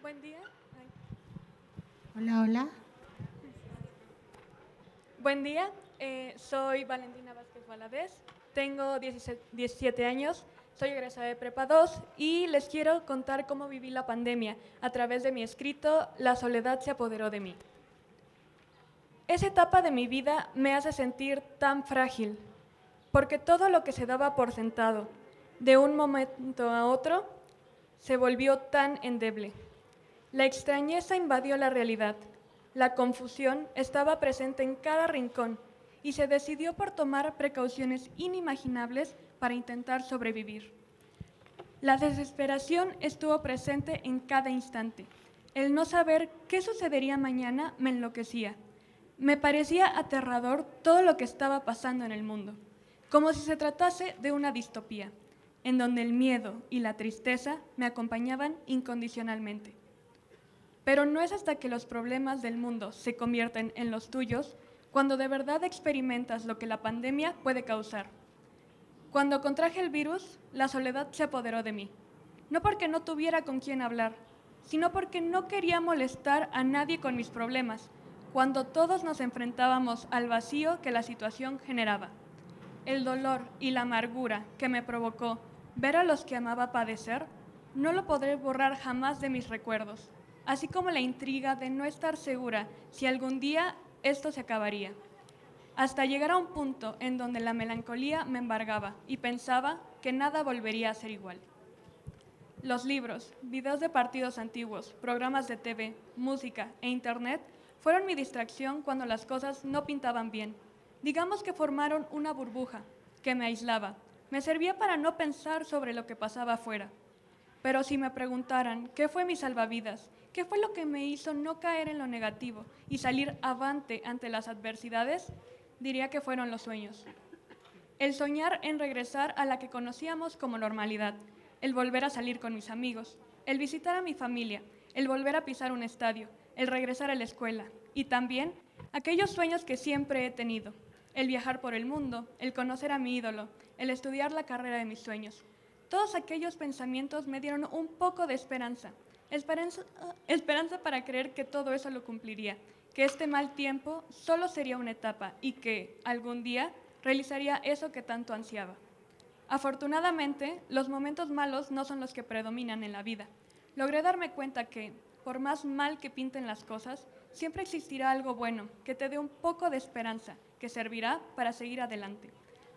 Buen día. Hola, hola. Buen día, eh, soy Valentina Vázquez Valadez, tengo 17 años, soy egresada de Prepa 2 y les quiero contar cómo viví la pandemia a través de mi escrito La soledad se apoderó de mí. Esa etapa de mi vida me hace sentir tan frágil, porque todo lo que se daba por sentado, de un momento a otro, se volvió tan endeble. La extrañeza invadió la realidad, la confusión estaba presente en cada rincón y se decidió por tomar precauciones inimaginables para intentar sobrevivir. La desesperación estuvo presente en cada instante. El no saber qué sucedería mañana me enloquecía me parecía aterrador todo lo que estaba pasando en el mundo, como si se tratase de una distopía, en donde el miedo y la tristeza me acompañaban incondicionalmente. Pero no es hasta que los problemas del mundo se convierten en los tuyos cuando de verdad experimentas lo que la pandemia puede causar. Cuando contraje el virus, la soledad se apoderó de mí, no porque no tuviera con quién hablar, sino porque no quería molestar a nadie con mis problemas cuando todos nos enfrentábamos al vacío que la situación generaba. El dolor y la amargura que me provocó ver a los que amaba padecer, no lo podré borrar jamás de mis recuerdos, así como la intriga de no estar segura si algún día esto se acabaría, hasta llegar a un punto en donde la melancolía me embargaba y pensaba que nada volvería a ser igual. Los libros, videos de partidos antiguos, programas de TV, música e internet fueron mi distracción cuando las cosas no pintaban bien. Digamos que formaron una burbuja que me aislaba. Me servía para no pensar sobre lo que pasaba afuera. Pero si me preguntaran qué fue mi salvavidas, qué fue lo que me hizo no caer en lo negativo y salir avante ante las adversidades, diría que fueron los sueños. El soñar en regresar a la que conocíamos como normalidad, el volver a salir con mis amigos, el visitar a mi familia, el volver a pisar un estadio, el regresar a la escuela y también aquellos sueños que siempre he tenido, el viajar por el mundo, el conocer a mi ídolo, el estudiar la carrera de mis sueños. Todos aquellos pensamientos me dieron un poco de esperanza, esperanza, para creer que todo eso lo cumpliría, que este mal tiempo solo sería una etapa y que algún día realizaría eso que tanto ansiaba. Afortunadamente, los momentos malos no son los que predominan en la vida. Logré darme cuenta que, por más mal que pinten las cosas, siempre existirá algo bueno que te dé un poco de esperanza, que servirá para seguir adelante.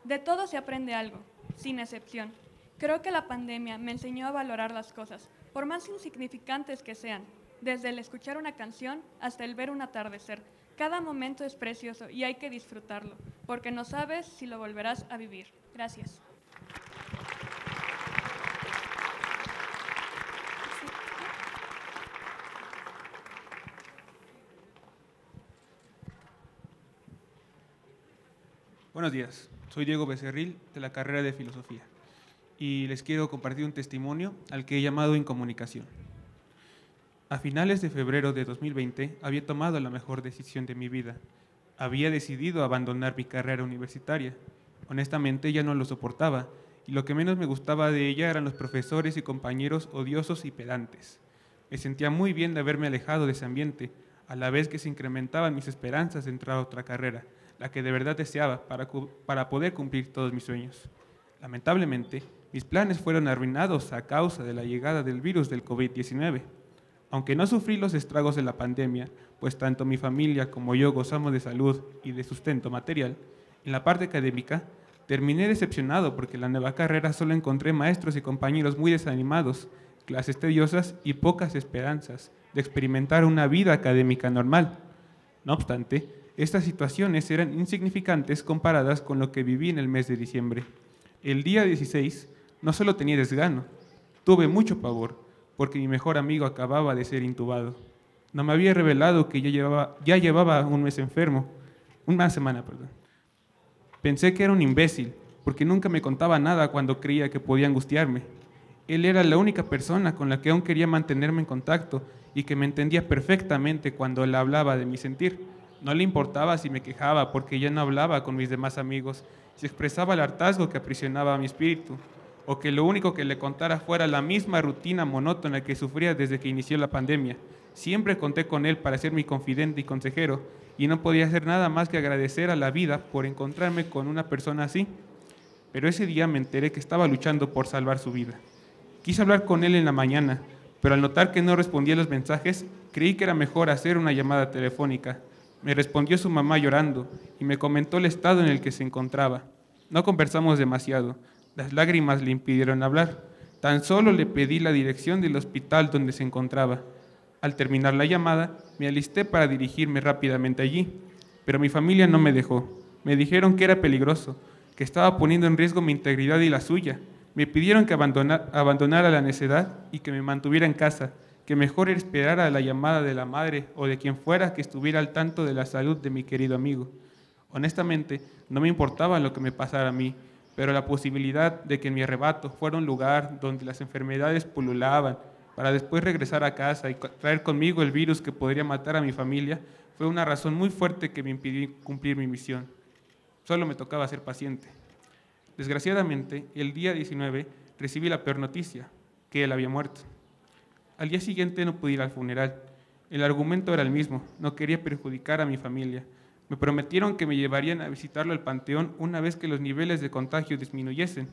De todo se aprende algo, sin excepción. Creo que la pandemia me enseñó a valorar las cosas, por más insignificantes que sean, desde el escuchar una canción hasta el ver un atardecer. Cada momento es precioso y hay que disfrutarlo, porque no sabes si lo volverás a vivir. Gracias. Buenos días, soy Diego Becerril de la carrera de Filosofía y les quiero compartir un testimonio al que he llamado Incomunicación. A finales de febrero de 2020 había tomado la mejor decisión de mi vida. Había decidido abandonar mi carrera universitaria. Honestamente ya no lo soportaba y lo que menos me gustaba de ella eran los profesores y compañeros odiosos y pedantes. Me sentía muy bien de haberme alejado de ese ambiente, a la vez que se incrementaban mis esperanzas de entrar a otra carrera – la que de verdad deseaba para, poder cumplir todos mis sueños. Lamentablemente, mis planes fueron arruinados a causa de la llegada del virus del COVID-19. Aunque no sufrí los estragos de la pandemia, pues tanto mi familia como yo gozamos de salud y de sustento material, en la parte académica terminé decepcionado porque en la nueva carrera solo encontré maestros y compañeros muy desanimados, clases tediosas y pocas esperanzas de experimentar una vida académica normal. No obstante, estas situaciones eran insignificantes comparadas con lo que viví en el mes de diciembre. El día 16 no solo tenía desgano, tuve mucho pavor, porque mi mejor amigo acababa de ser intubado. No me había revelado que ya llevaba un mes enfermo, una semana, perdón. Pensé que era un imbécil, porque nunca me contaba nada cuando creía que podía angustiarme. Él era la única persona con la que aún quería mantenerme en contacto y que me entendía perfectamente cuando él hablaba de mi sentir. No le importaba si me quejaba, porque ya no hablaba con mis demás amigos, si expresaba el hartazgo que aprisionaba a mi espíritu, o que lo único que le contara fuera la misma rutina monótona que sufría desde que inició la pandemia. Siempre conté con él para ser mi confidente y consejero, y no podía hacer nada más que agradecer a la vida por encontrarme con una persona así. Pero ese día me enteré que estaba luchando por salvar su vida. Quise hablar con él en la mañana, pero al notar que no respondía los mensajes, creí que era mejor hacer una llamada telefónica. Me respondió su mamá llorando y me comentó el estado en el que se encontraba. No conversamos demasiado, las lágrimas le impidieron hablar. Tan solo le pedí la dirección del hospital donde se encontraba. Al terminar la llamada, me alisté para dirigirme rápidamente allí, pero mi familia no me dejó. Me dijeron que era peligroso, que estaba poniendo en riesgo mi integridad y la suya. Me pidieron que abandonara, la necedad y que me mantuviera en casa que mejor a la llamada de la madre o de quien fuera que estuviera al tanto de la salud de mi querido amigo. Honestamente, no me importaba lo que me pasara a mí, pero la posibilidad de que mi arrebato fuera un lugar donde las enfermedades pululaban para después regresar a casa y traer conmigo el virus que podría matar a mi familia fue una razón muy fuerte que me impidió cumplir mi misión. Solo me tocaba ser paciente. Desgraciadamente, el día 19 recibí la peor noticia, que él había muerto. Al día siguiente no pude ir al funeral. El argumento era el mismo, no quería perjudicar a mi familia. Me prometieron que me llevarían a visitarlo al panteón una vez que los niveles de contagio disminuyesen.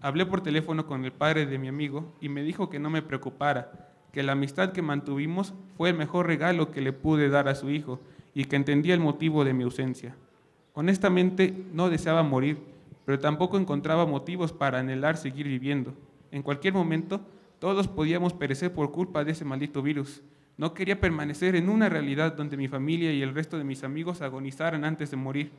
Hablé por teléfono con el padre de mi amigo y me dijo que no me preocupara, que la amistad que mantuvimos fue el mejor regalo que le pude dar a su hijo y que entendía el motivo de mi ausencia. Honestamente, no deseaba morir, pero tampoco encontraba motivos para anhelar seguir viviendo. En cualquier momento, todos podíamos perecer por culpa de ese maldito virus. No quería permanecer en una realidad donde mi familia y el resto de mis amigos agonizaran antes de morir.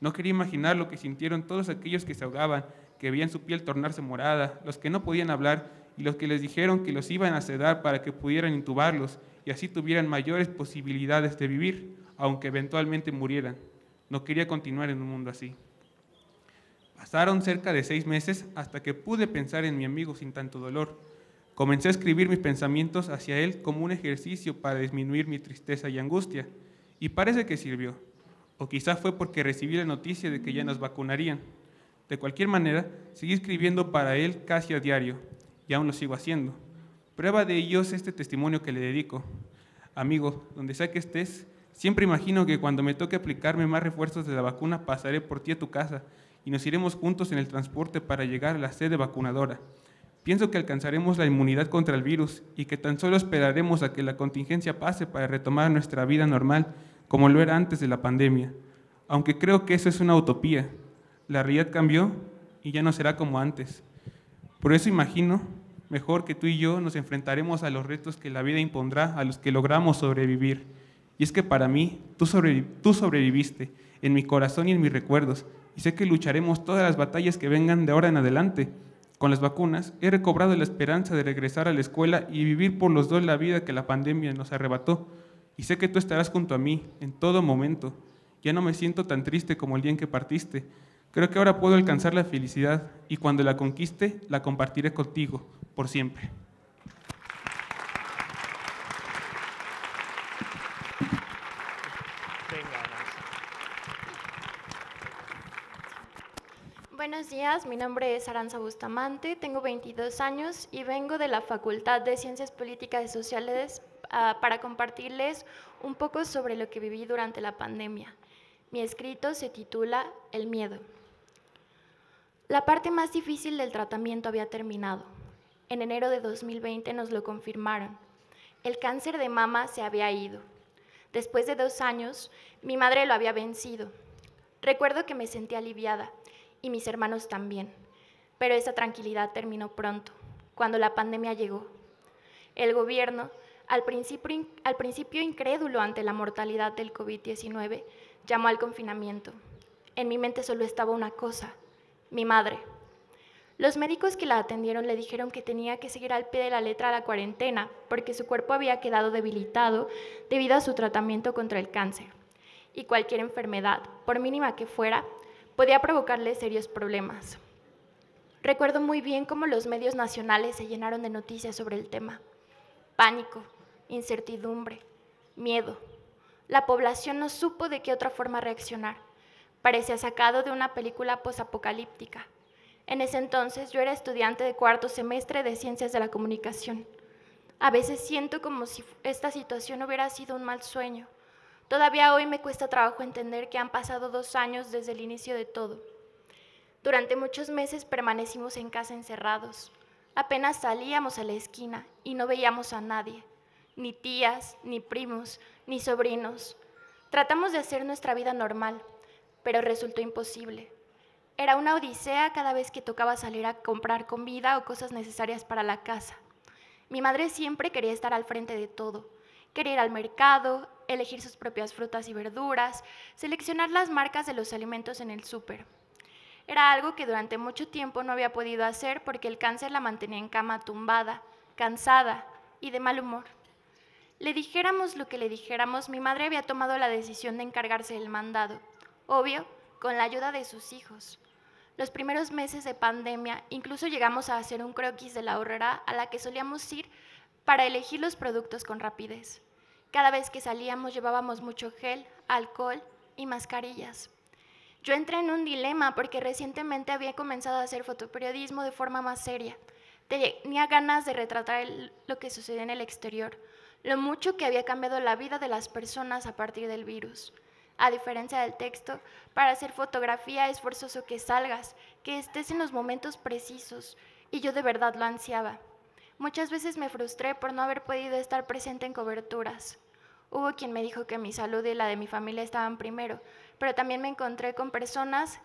No quería imaginar lo que sintieron todos aquellos que se ahogaban, que veían su piel tornarse morada, los que no podían hablar y los que les dijeron que los iban a sedar para que pudieran intubarlos y así tuvieran mayores posibilidades de vivir, aunque eventualmente murieran. No quería continuar en un mundo así. Pasaron cerca de seis meses hasta que pude pensar en mi amigo sin tanto dolor Comencé a escribir mis pensamientos hacia Él como un ejercicio para disminuir mi tristeza y angustia, y parece que sirvió. O quizás fue porque recibí la noticia de que ya nos vacunarían. De cualquier manera, seguí escribiendo para Él casi a diario, y aún lo sigo haciendo. Prueba de ello es este testimonio que le dedico. Amigo, donde sea que estés, siempre imagino que cuando me toque aplicarme más refuerzos de la vacuna pasaré por ti a tu casa y nos iremos juntos en el transporte para llegar a la sede vacunadora. Pienso que alcanzaremos la inmunidad contra el virus y que tan solo esperaremos a que la contingencia pase para retomar nuestra vida normal como lo era antes de la pandemia. Aunque creo que eso es una utopía. La realidad cambió y ya no será como antes. Por eso imagino mejor que tú y yo nos enfrentaremos a los retos que la vida impondrá a los que logramos sobrevivir. Y es que para mí, tú, tú sobreviviste en mi corazón y en mis recuerdos, y sé que lucharemos todas las batallas que vengan de ahora en adelante con las vacunas, he recobrado la esperanza de regresar a la escuela y vivir por los dos la vida que la pandemia nos arrebató. Y sé que tú estarás junto a mí en todo momento. Ya no me siento tan triste como el día en que partiste. Creo que ahora puedo alcanzar la felicidad y cuando la conquiste, la compartiré contigo por siempre. buenos días. Mi nombre es Aranza Bustamante, tengo 22 años y vengo de la Facultad de Ciencias Políticas y Sociales ah, para compartirles un poco sobre lo que viví durante la pandemia. Mi escrito se titula El miedo. La parte más difícil del tratamiento había terminado. En enero de 2020 nos lo confirmaron. El cáncer de mama se había ido. Después de dos años, mi madre lo había vencido. Recuerdo que me sentí aliviada y mis hermanos también. Pero esa tranquilidad terminó pronto, cuando la pandemia llegó. El gobierno, al principio, al principio incrédulo ante la mortalidad del COVID-19, llamó al confinamiento. En mi mente solo estaba una cosa, mi madre. Los médicos que la atendieron le dijeron que tenía que seguir al pie de la letra la cuarentena porque su cuerpo había quedado debilitado debido a su tratamiento contra el cáncer. Y cualquier enfermedad, por mínima que fuera, podía provocarle serios problemas. Recuerdo muy bien cómo los medios nacionales se llenaron de noticias sobre el tema. Pánico, incertidumbre, miedo. La población no supo de qué otra forma reaccionar. Parecía sacado de una película posapocalíptica. En ese entonces yo era estudiante de cuarto semestre de Ciencias de la Comunicación. A veces siento como si esta situación hubiera sido un mal sueño, Todavía hoy me cuesta trabajo entender que han pasado dos años desde el inicio de todo. Durante muchos meses permanecimos en casa encerrados. Apenas salíamos a la esquina y no veíamos a nadie, ni tías, ni primos, ni sobrinos. Tratamos de hacer nuestra vida normal, pero resultó imposible. Era una odisea cada vez que tocaba salir a comprar comida o cosas necesarias para la casa. Mi madre siempre quería estar al frente de todo. Quería ir al mercado, elegir sus propias frutas y verduras, seleccionar las marcas de los alimentos en el súper. Era algo que durante mucho tiempo no había podido hacer porque el cáncer la mantenía en cama tumbada, cansada y de mal humor. Le dijéramos lo que le dijéramos, mi madre había tomado la decisión de encargarse del mandado, obvio, con la ayuda de sus hijos. Los primeros meses de pandemia incluso llegamos a hacer un croquis de la horrera a la que solíamos ir para elegir los productos con rapidez. Cada vez que salíamos llevábamos mucho gel, alcohol y mascarillas. Yo entré en un dilema porque recientemente había comenzado a hacer fotoperiodismo de forma más seria. Tenía ganas de retratar lo que sucede en el exterior, lo mucho que había cambiado la vida de las personas a partir del virus. A diferencia del texto, para hacer fotografía es forzoso que salgas, que estés en los momentos precisos, y yo de verdad lo ansiaba. Muchas veces me frustré por no haber podido estar presente en coberturas. Hubo quien me dijo que mi salud y la de mi familia estaban primero, pero también me encontré con personas,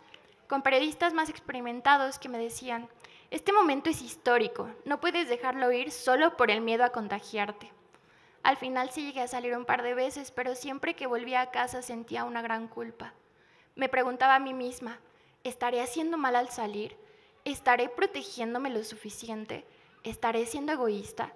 con periodistas más experimentados que me decían, este momento es histórico, no puedes dejarlo ir solo por el miedo a contagiarte. Al final sí llegué a salir un par de veces, pero siempre que volvía a casa sentía una gran culpa. Me preguntaba a mí misma, ¿estaré haciendo mal al salir? ¿Estaré protegiéndome lo suficiente? ¿estaré siendo egoísta?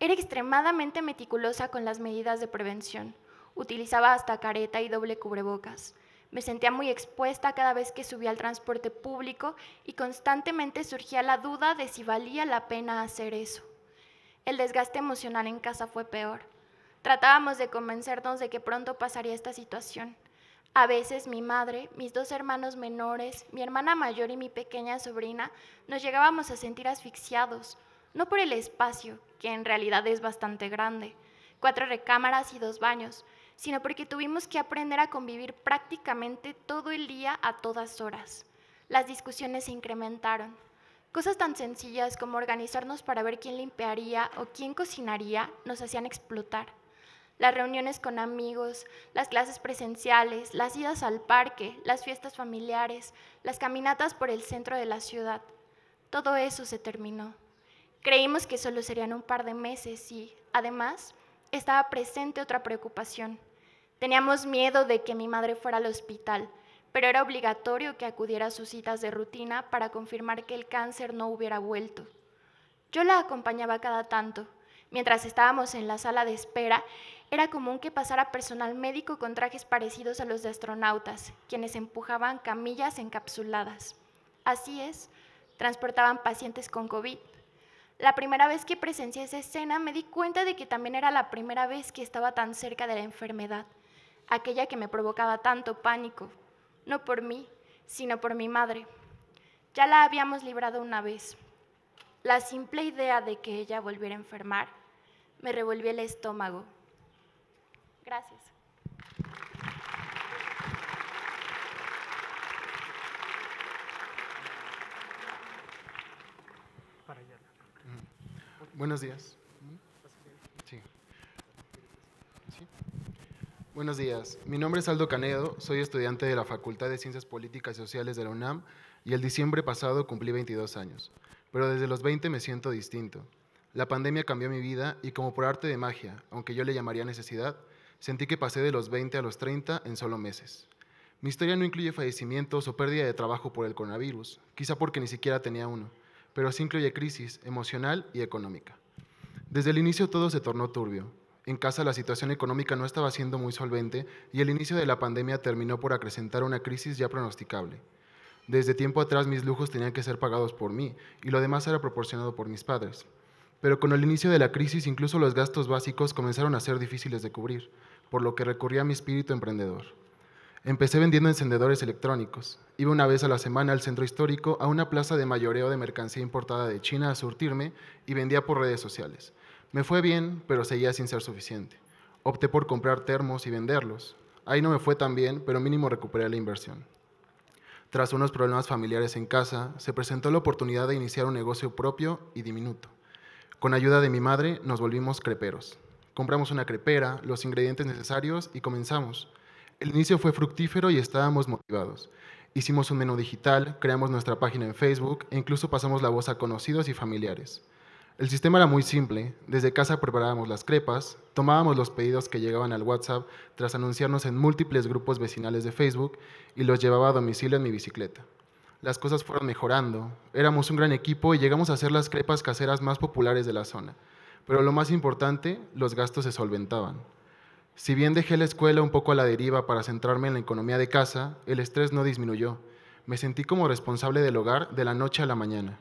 Era extremadamente meticulosa con las medidas de prevención. Utilizaba hasta careta y doble cubrebocas. Me sentía muy expuesta cada vez que subía al transporte público y constantemente surgía la duda de si valía la pena hacer eso. El desgaste emocional en casa fue peor. Tratábamos de convencernos de que pronto pasaría esta situación. A veces mi madre, mis dos hermanos menores, mi hermana mayor y mi pequeña sobrina nos llegábamos a sentir asfixiados, no por el espacio, que en realidad es bastante grande, cuatro recámaras y dos baños, sino porque tuvimos que aprender a convivir prácticamente todo el día a todas horas. Las discusiones se incrementaron. Cosas tan sencillas como organizarnos para ver quién limpiaría o quién cocinaría nos hacían explotar. Las reuniones con amigos, las clases presenciales, las idas al parque, las fiestas familiares, las caminatas por el centro de la ciudad. Todo eso se terminó. Creímos que solo serían un par de meses y, además, estaba presente otra preocupación. Teníamos miedo de que mi madre fuera al hospital, pero era obligatorio que acudiera a sus citas de rutina para confirmar que el cáncer no hubiera vuelto. Yo la acompañaba cada tanto. Mientras estábamos en la sala de espera, era común que pasara personal médico con trajes parecidos a los de astronautas, quienes empujaban camillas encapsuladas. Así es, transportaban pacientes con COVID la primera vez que presencié esa escena me di cuenta de que también era la primera vez que estaba tan cerca de la enfermedad, aquella que me provocaba tanto pánico, no por mí, sino por mi madre. Ya la habíamos librado una vez. La simple idea de que ella volviera a enfermar me revolvió el estómago. Gracias. Buenos días. Buenos días. Mi nombre es Aldo Canedo, soy estudiante de la Facultad de Ciencias Políticas y Sociales de la UNAM y el diciembre pasado cumplí 22 años, pero desde los 20 me siento distinto. La pandemia cambió mi vida y como por arte de magia, aunque yo le llamaría necesidad, sentí que pasé de los 20 a los 30 en solo meses. Mi historia no incluye fallecimientos o pérdida de trabajo por el coronavirus, quizá porque ni siquiera tenía uno pero así incluye crisis emocional y económica. Desde el inicio todo se tornó turbio. En casa la situación económica no estaba siendo muy solvente y el inicio de la pandemia terminó por acrecentar una crisis ya pronosticable. Desde tiempo atrás mis lujos tenían que ser pagados por mí y lo demás era proporcionado por mis padres. Pero con el inicio de la crisis incluso los gastos básicos comenzaron a ser difíciles de cubrir, por lo que recurrí a mi espíritu emprendedor. Empecé vendiendo encendedores electrónicos. Iba una vez a la semana al centro histórico a una plaza de mayoreo de mercancía importada de China a surtirme y vendía por redes sociales. Me fue bien, pero seguía sin ser suficiente. Opté por comprar termos y venderlos. Ahí no me fue tan bien, pero mínimo recuperé la inversión. Tras unos problemas familiares en casa, se presentó la oportunidad de iniciar un negocio propio y diminuto. Con ayuda de mi madre nos volvimos creperos. Compramos una crepera, los ingredientes necesarios y comenzamos. El inicio fue fructífero y estábamos motivados. Hicimos un menú digital, creamos nuestra página en Facebook e incluso pasamos la voz a conocidos y familiares. El sistema era muy simple, desde casa preparábamos las crepas, tomábamos los pedidos que llegaban al WhatsApp tras anunciarnos en múltiples grupos vecinales de Facebook y los llevaba a domicilio en mi bicicleta. Las cosas fueron mejorando, éramos un gran equipo y llegamos a hacer las crepas caseras más populares de la zona, pero lo más importante, los gastos se solventaban. Si bien dejé la escuela un poco a la deriva para centrarme en la economía de casa, el estrés no disminuyó. Me sentí como responsable del hogar de la noche a la mañana.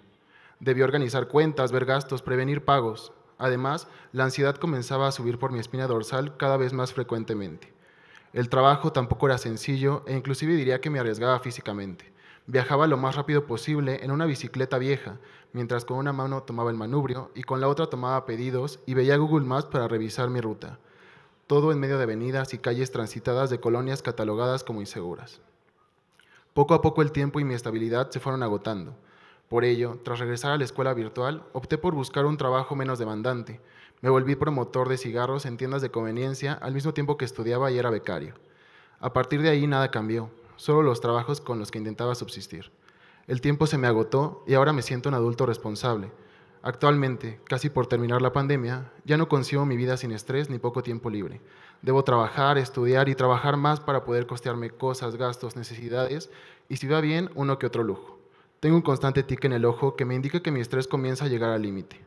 Debí organizar cuentas, ver gastos, prevenir pagos. Además, la ansiedad comenzaba a subir por mi espina dorsal cada vez más frecuentemente. El trabajo tampoco era sencillo e inclusive diría que me arriesgaba físicamente. Viajaba lo más rápido posible en una bicicleta vieja, mientras con una mano tomaba el manubrio y con la otra tomaba pedidos y veía Google Maps para revisar mi ruta todo en medio de avenidas y calles transitadas de colonias catalogadas como inseguras. Poco a poco el tiempo y mi estabilidad se fueron agotando. Por ello, tras regresar a la escuela virtual, opté por buscar un trabajo menos demandante. Me volví promotor de cigarros en tiendas de conveniencia al mismo tiempo que estudiaba y era becario. A partir de ahí nada cambió, solo los trabajos con los que intentaba subsistir. El tiempo se me agotó y ahora me siento un adulto responsable Actualmente, casi por terminar la pandemia, ya no consigo mi vida sin estrés ni poco tiempo libre. Debo trabajar, estudiar y trabajar más para poder costearme cosas, gastos, necesidades y si va bien, uno que otro lujo. Tengo un constante tic en el ojo que me indica que mi estrés comienza a llegar al límite.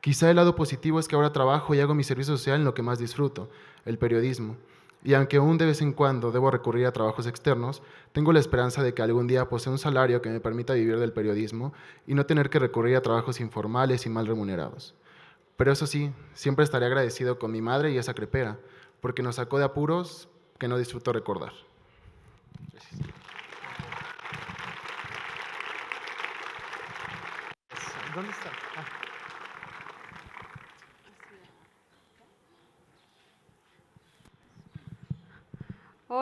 Quizá el lado positivo es que ahora trabajo y hago mi servicio social en lo que más disfruto, el periodismo y aunque aún de vez en cuando debo recurrir a trabajos externos, tengo la esperanza de que algún día posea un salario que me permita vivir del periodismo y no tener que recurrir a trabajos informales y mal remunerados. Pero eso sí, siempre estaré agradecido con mi madre y esa crepera, porque nos sacó de apuros que no disfruto recordar.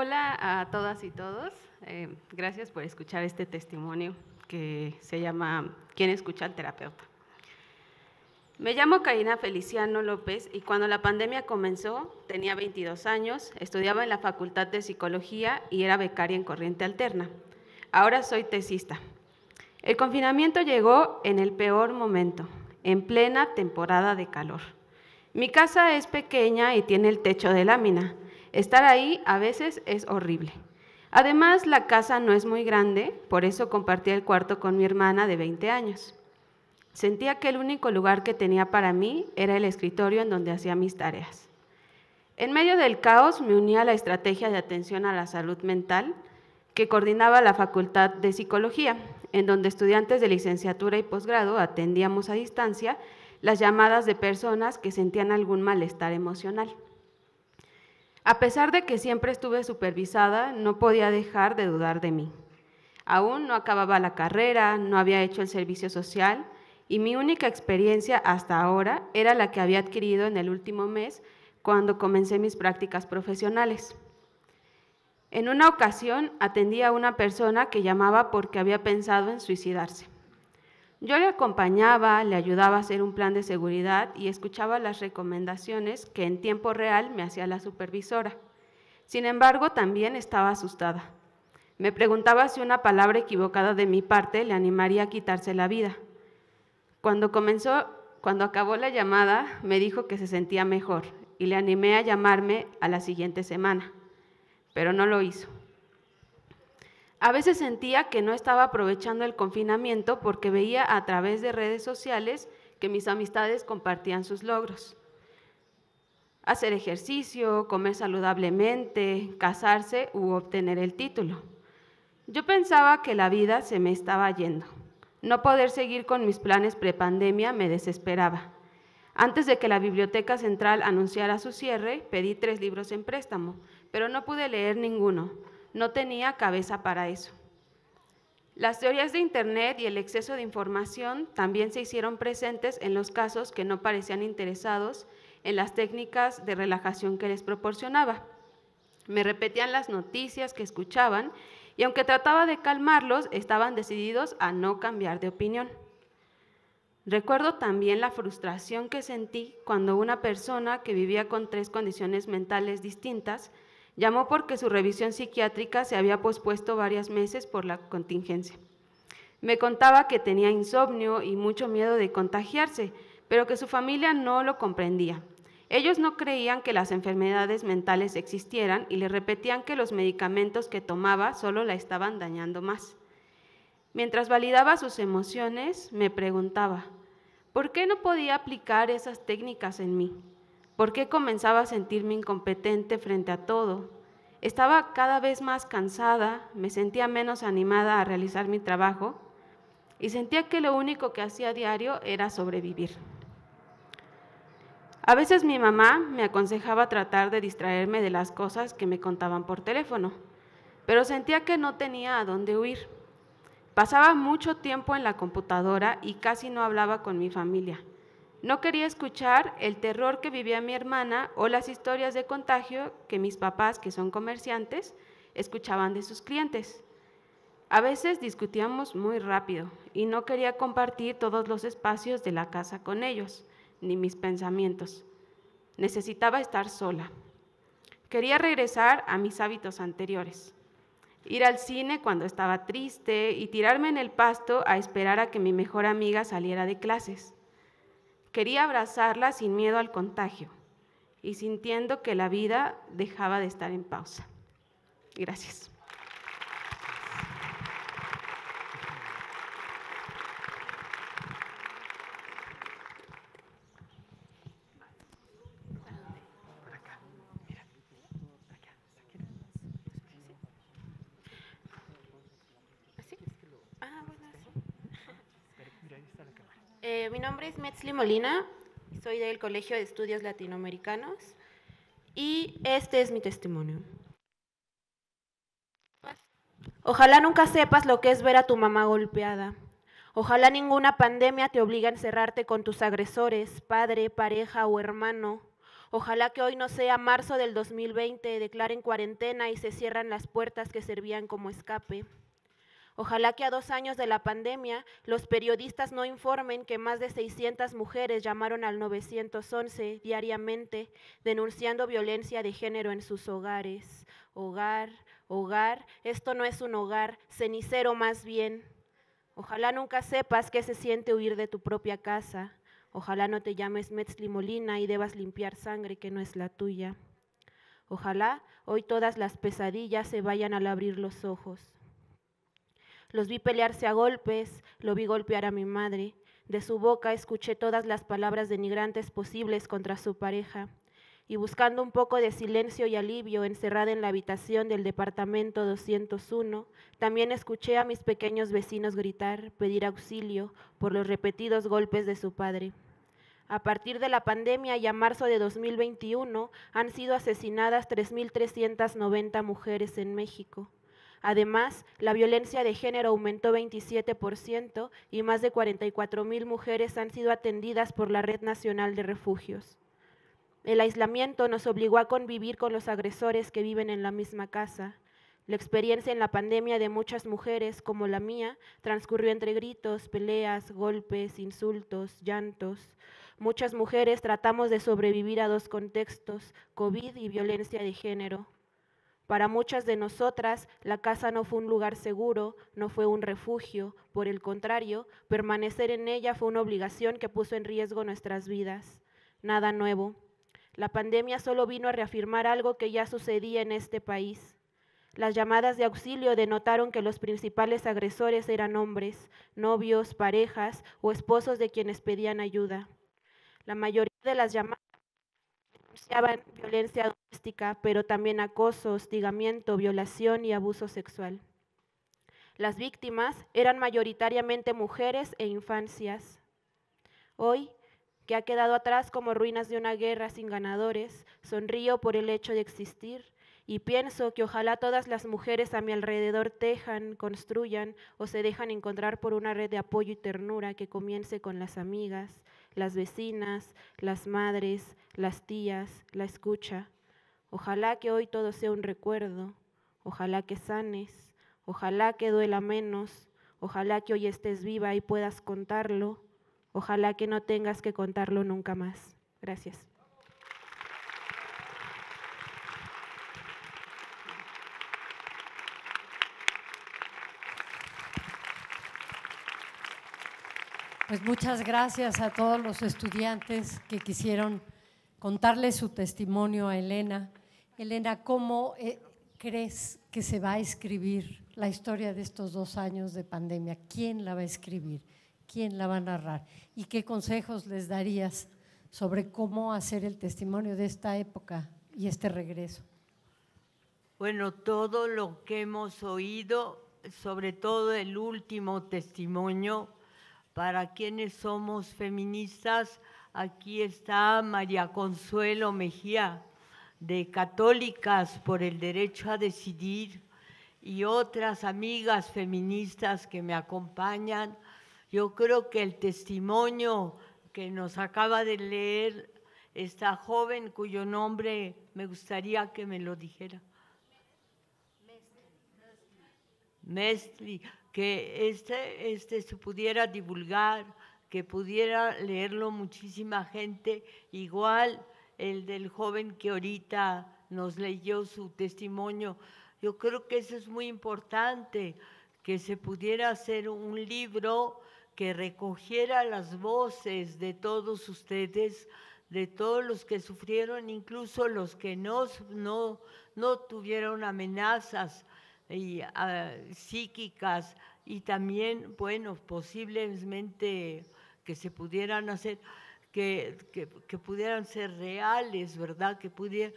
Hola a todas y todos. Eh, gracias por escuchar este testimonio que se llama ¿Quién escucha al terapeuta? Me llamo Karina Feliciano López y cuando la pandemia comenzó tenía 22 años, estudiaba en la Facultad de Psicología y era becaria en Corriente Alterna. Ahora soy tesista. El confinamiento llegó en el peor momento, en plena temporada de calor. Mi casa es pequeña y tiene el techo de lámina. Estar ahí a veces es horrible. Además, la casa no es muy grande, por eso compartía el cuarto con mi hermana de 20 años. Sentía que el único lugar que tenía para mí era el escritorio en donde hacía mis tareas. En medio del caos me unía a la estrategia de atención a la salud mental que coordinaba la Facultad de Psicología, en donde estudiantes de licenciatura y posgrado atendíamos a distancia las llamadas de personas que sentían algún malestar emocional. A pesar de que siempre estuve supervisada, no podía dejar de dudar de mí. Aún no acababa la carrera, no había hecho el servicio social y mi única experiencia hasta ahora era la que había adquirido en el último mes cuando comencé mis prácticas profesionales. En una ocasión atendí a una persona que llamaba porque había pensado en suicidarse. Yo le acompañaba, le ayudaba a hacer un plan de seguridad y escuchaba las recomendaciones que en tiempo real me hacía la supervisora. Sin embargo, también estaba asustada. Me preguntaba si una palabra equivocada de mi parte le animaría a quitarse la vida. Cuando comenzó, cuando acabó la llamada, me dijo que se sentía mejor y le animé a llamarme a la siguiente semana, pero no lo hizo. A veces sentía que no estaba aprovechando el confinamiento porque veía a través de redes sociales que mis amistades compartían sus logros. Hacer ejercicio, comer saludablemente, casarse u obtener el título. Yo pensaba que la vida se me estaba yendo. No poder seguir con mis planes prepandemia me desesperaba. Antes de que la Biblioteca Central anunciara su cierre, pedí tres libros en préstamo, pero no pude leer ninguno no tenía cabeza para eso. Las teorías de Internet y el exceso de información también se hicieron presentes en los casos que no parecían interesados en las técnicas de relajación que les proporcionaba. Me repetían las noticias que escuchaban y aunque trataba de calmarlos, estaban decididos a no cambiar de opinión. Recuerdo también la frustración que sentí cuando una persona que vivía con tres condiciones mentales distintas Llamó porque su revisión psiquiátrica se había pospuesto varios meses por la contingencia. Me contaba que tenía insomnio y mucho miedo de contagiarse, pero que su familia no lo comprendía. Ellos no creían que las enfermedades mentales existieran y le repetían que los medicamentos que tomaba solo la estaban dañando más. Mientras validaba sus emociones, me preguntaba, ¿por qué no podía aplicar esas técnicas en mí? por qué comenzaba a sentirme incompetente frente a todo. Estaba cada vez más cansada, me sentía menos animada a realizar mi trabajo y sentía que lo único que hacía diario era sobrevivir. A veces mi mamá me aconsejaba tratar de distraerme de las cosas que me contaban por teléfono, pero sentía que no tenía a dónde huir. Pasaba mucho tiempo en la computadora y casi no hablaba con mi familia. No quería escuchar el terror que vivía mi hermana o las historias de contagio que mis papás, que son comerciantes, escuchaban de sus clientes. A veces discutíamos muy rápido y no quería compartir todos los espacios de la casa con ellos, ni mis pensamientos. Necesitaba estar sola. Quería regresar a mis hábitos anteriores. Ir al cine cuando estaba triste y tirarme en el pasto a esperar a que mi mejor amiga saliera de clases. Quería abrazarla sin miedo al contagio y sintiendo que la vida dejaba de estar en pausa. Gracias. Soy es Metzli Molina, soy del Colegio de Estudios Latinoamericanos y este es mi testimonio. Ojalá nunca sepas lo que es ver a tu mamá golpeada. Ojalá ninguna pandemia te obligue a encerrarte con tus agresores, padre, pareja o hermano. Ojalá que hoy no sea marzo del 2020, declaren cuarentena y se cierran las puertas que servían como escape. Ojalá que a dos años de la pandemia los periodistas no informen que más de 600 mujeres llamaron al 911 diariamente denunciando violencia de género en sus hogares. Hogar, hogar, esto no es un hogar, cenicero más bien. Ojalá nunca sepas qué se siente huir de tu propia casa. Ojalá no te llames Metzli Molina y debas limpiar sangre que no es la tuya. Ojalá hoy todas las pesadillas se vayan al abrir los ojos. Los vi pelearse a golpes, lo vi golpear a mi madre. De su boca escuché todas las palabras denigrantes posibles contra su pareja. Y buscando un poco de silencio y alivio encerrada en la habitación del departamento 201, también escuché a mis pequeños vecinos gritar, pedir auxilio por los repetidos golpes de su padre. A partir de la pandemia y a marzo de 2021 han sido asesinadas 3.390 mujeres en México. Además, la violencia de género aumentó 27% y más de 44.000 mujeres han sido atendidas por la Red Nacional de Refugios. El aislamiento nos obligó a convivir con los agresores que viven en la misma casa. La experiencia en la pandemia de muchas mujeres, como la mía, transcurrió entre gritos, peleas, golpes, insultos, llantos. Muchas mujeres tratamos de sobrevivir a dos contextos, COVID y violencia de género. Para muchas de nosotras, la casa no fue un lugar seguro, no fue un refugio, por el contrario, permanecer en ella fue una obligación que puso en riesgo nuestras vidas. Nada nuevo. La pandemia solo vino a reafirmar algo que ya sucedía en este país. Las llamadas de auxilio denotaron que los principales agresores eran hombres, novios, parejas o esposos de quienes pedían ayuda. La mayoría de las llamadas violencia doméstica, pero también acoso, hostigamiento, violación y abuso sexual. Las víctimas eran mayoritariamente mujeres e infancias. Hoy, que ha quedado atrás como ruinas de una guerra sin ganadores, sonrío por el hecho de existir y pienso que ojalá todas las mujeres a mi alrededor tejan, construyan o se dejan encontrar por una red de apoyo y ternura que comience con las amigas, las vecinas, las madres, las tías, la escucha. Ojalá que hoy todo sea un recuerdo, ojalá que sanes, ojalá que duela menos, ojalá que hoy estés viva y puedas contarlo, ojalá que no tengas que contarlo nunca más. Gracias. Pues muchas gracias a todos los estudiantes que quisieron contarle su testimonio a Elena. Elena, ¿cómo eh, crees que se va a escribir la historia de estos dos años de pandemia? ¿Quién la va a escribir? ¿Quién la va a narrar? ¿Y qué consejos les darías sobre cómo hacer el testimonio de esta época y este regreso? Bueno, todo lo que hemos oído, sobre todo el último testimonio, para quienes somos feministas, aquí está María Consuelo Mejía, de Católicas por el Derecho a Decidir, y otras amigas feministas que me acompañan. Yo creo que el testimonio que nos acaba de leer esta joven cuyo nombre me gustaría que me lo dijera. Mestli que este, este se pudiera divulgar, que pudiera leerlo muchísima gente, igual el del joven que ahorita nos leyó su testimonio. Yo creo que eso es muy importante, que se pudiera hacer un libro que recogiera las voces de todos ustedes, de todos los que sufrieron, incluso los que no, no, no tuvieron amenazas, y, ah, psíquicas y también, bueno, posiblemente que se pudieran hacer, que, que, pudieran ser reales, ¿verdad? Que pudieran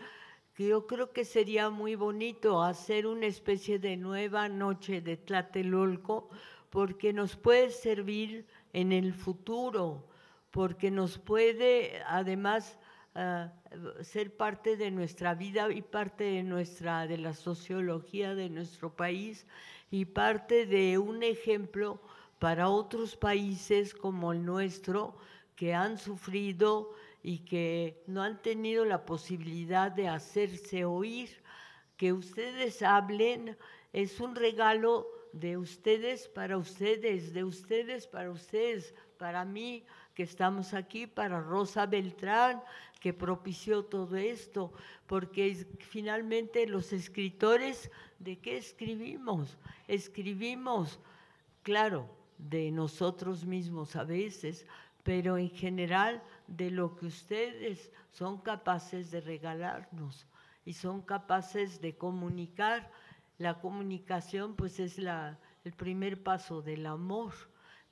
que yo creo que sería muy bonito hacer una especie de nueva noche de Tlatelolco, porque nos puede servir en el futuro, porque nos puede además ah, ser parte de nuestra vida y parte de nuestra de la sociología de nuestro país y parte de un ejemplo para otros países como el nuestro que han sufrido y que no han tenido la posibilidad de hacerse oír. Que ustedes hablen es un regalo de ustedes para ustedes, de ustedes para ustedes, para mí que estamos aquí, para Rosa Beltrán, que propició todo esto, porque finalmente los escritores, ¿de qué escribimos? Escribimos, claro, de nosotros mismos a veces, pero en general de lo que ustedes son capaces de regalarnos y son capaces de comunicar. La comunicación pues es el primer paso del amor.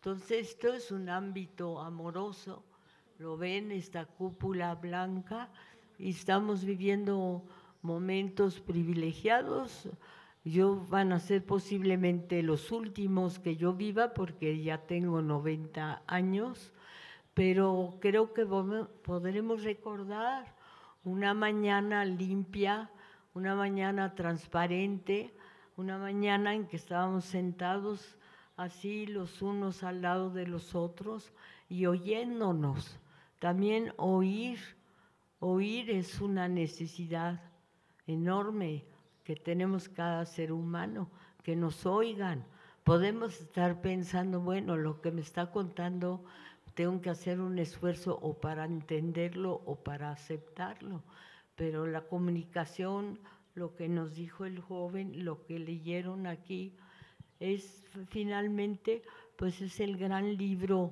Entonces esto es un ámbito amoroso, lo ven, esta cúpula blanca, y estamos viviendo momentos privilegiados. Yo van a ser posiblemente los últimos que yo viva porque ya tengo 90 años, pero creo que podremos recordar una mañana limpia, una mañana transparente, una mañana en que estábamos sentados así los unos al lado de los otros y oyéndonos. También oír, oír es una necesidad enorme que tenemos cada ser humano, que nos oigan. Podemos estar pensando, bueno, lo que me está contando tengo que hacer un esfuerzo o para entenderlo o para aceptarlo, pero la comunicación, lo que nos dijo el joven, lo que leyeron aquí, es finalmente, pues es el gran libro,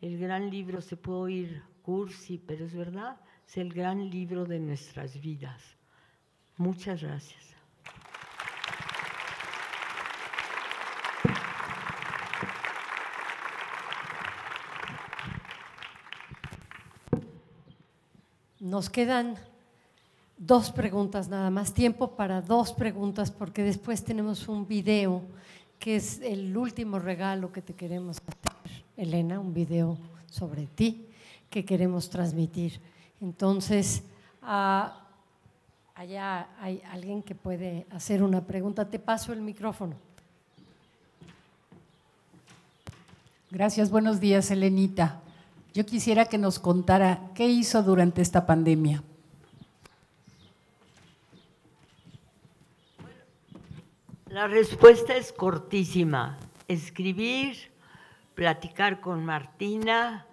el gran libro, se puede oír cursi, pero es verdad, es el gran libro de nuestras vidas. Muchas gracias. Nos quedan dos preguntas nada más, tiempo para dos preguntas, porque después tenemos un video que es el último regalo que te queremos hacer, Elena, un video sobre ti que queremos transmitir. Entonces, allá ah, hay alguien que puede hacer una pregunta. Te paso el micrófono. Gracias, buenos días, Elenita. Yo quisiera que nos contara qué hizo durante esta pandemia. La respuesta es cortísima. Escribir, platicar con Martina,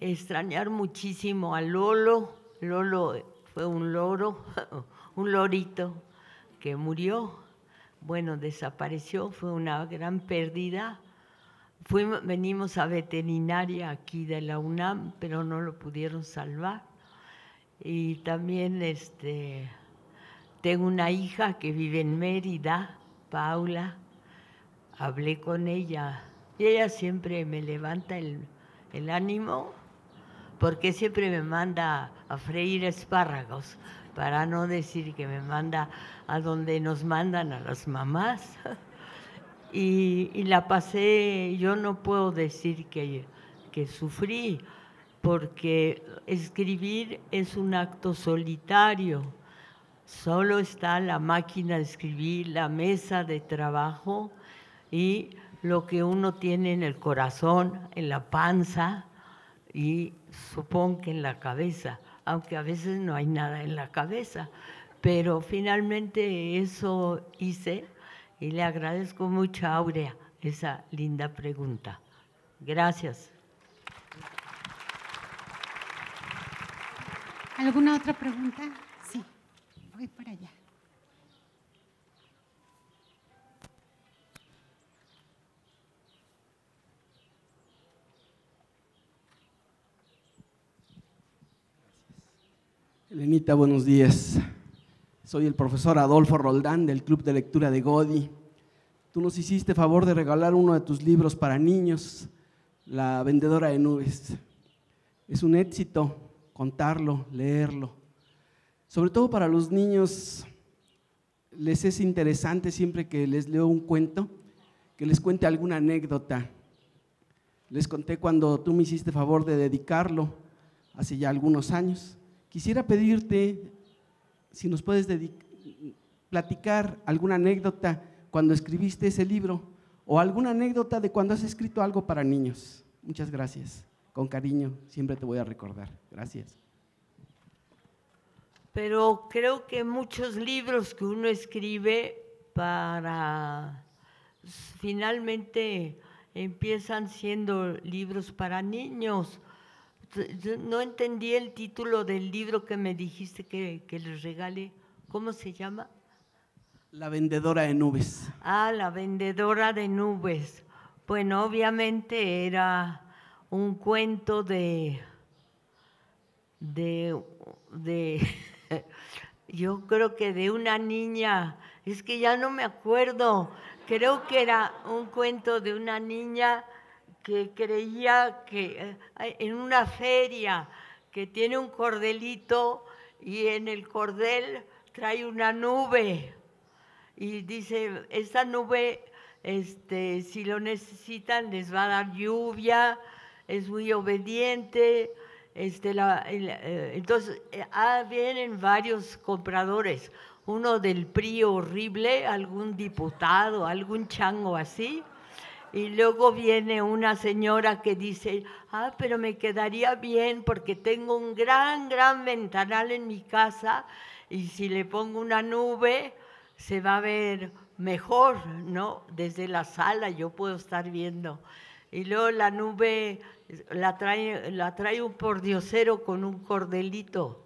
extrañar muchísimo a Lolo. Lolo fue un loro, un lorito que murió. Bueno, desapareció, fue una gran pérdida. Fuimos, venimos a veterinaria aquí de la UNAM, pero no lo pudieron salvar. Y también este, tengo una hija que vive en Mérida Paula, hablé con ella y ella siempre me levanta el, ánimo porque siempre me manda a freír espárragos, para no decir que me manda a donde nos mandan a las mamás. Y, la pasé, yo no puedo decir que sufrí, porque escribir es un acto solitario Solo está la máquina de escribir, la mesa de trabajo y lo que uno tiene en el corazón, en la panza y supongo que en la cabeza, aunque a veces no hay nada en la cabeza. Pero finalmente eso hice y le agradezco mucho a Aurea esa linda pregunta. Gracias. ¿Alguna otra pregunta? voy para allá. Elenita, buenos días. Soy el profesor Adolfo Roldán del Club de Lectura de Godi. Tú nos hiciste favor de regalar uno de tus libros para niños, La Vendedora de Nubes. Es un éxito contarlo, leerlo. Sobre todo para los niños, les es interesante siempre que les leo un cuento, que les cuente alguna anécdota. Les conté cuando tú me hiciste favor de dedicarlo hace ya algunos años. Quisiera pedirte si nos puedes platicar alguna anécdota cuando escribiste ese libro o alguna anécdota de cuando has escrito algo para niños. Muchas gracias. Con cariño, siempre te voy a recordar. Gracias pero creo que muchos libros que uno escribe para finalmente empiezan siendo libros para niños. No entendí el título del libro que me dijiste que, les regale. ¿Cómo se llama? La vendedora de nubes. Ah, la vendedora de nubes. Bueno, obviamente era un cuento de, de, de yo creo que de una niña, es que ya no me acuerdo, creo que era un cuento de una niña que creía que eh, en una feria que tiene un cordelito y en el cordel trae una nube y dice, esta nube, este, si lo necesitan, les va a dar lluvia, es muy obediente, este, la, eh, entonces, eh, ah, vienen varios compradores, uno del PRI horrible, algún diputado, algún chango así, y luego viene una señora que dice, ah, pero me quedaría bien porque tengo un gran, gran ventanal en mi casa y si le pongo una nube se va a ver mejor, ¿no? Desde la sala yo puedo estar viendo. Y luego la nube la trae, un pordiosero con un cordelito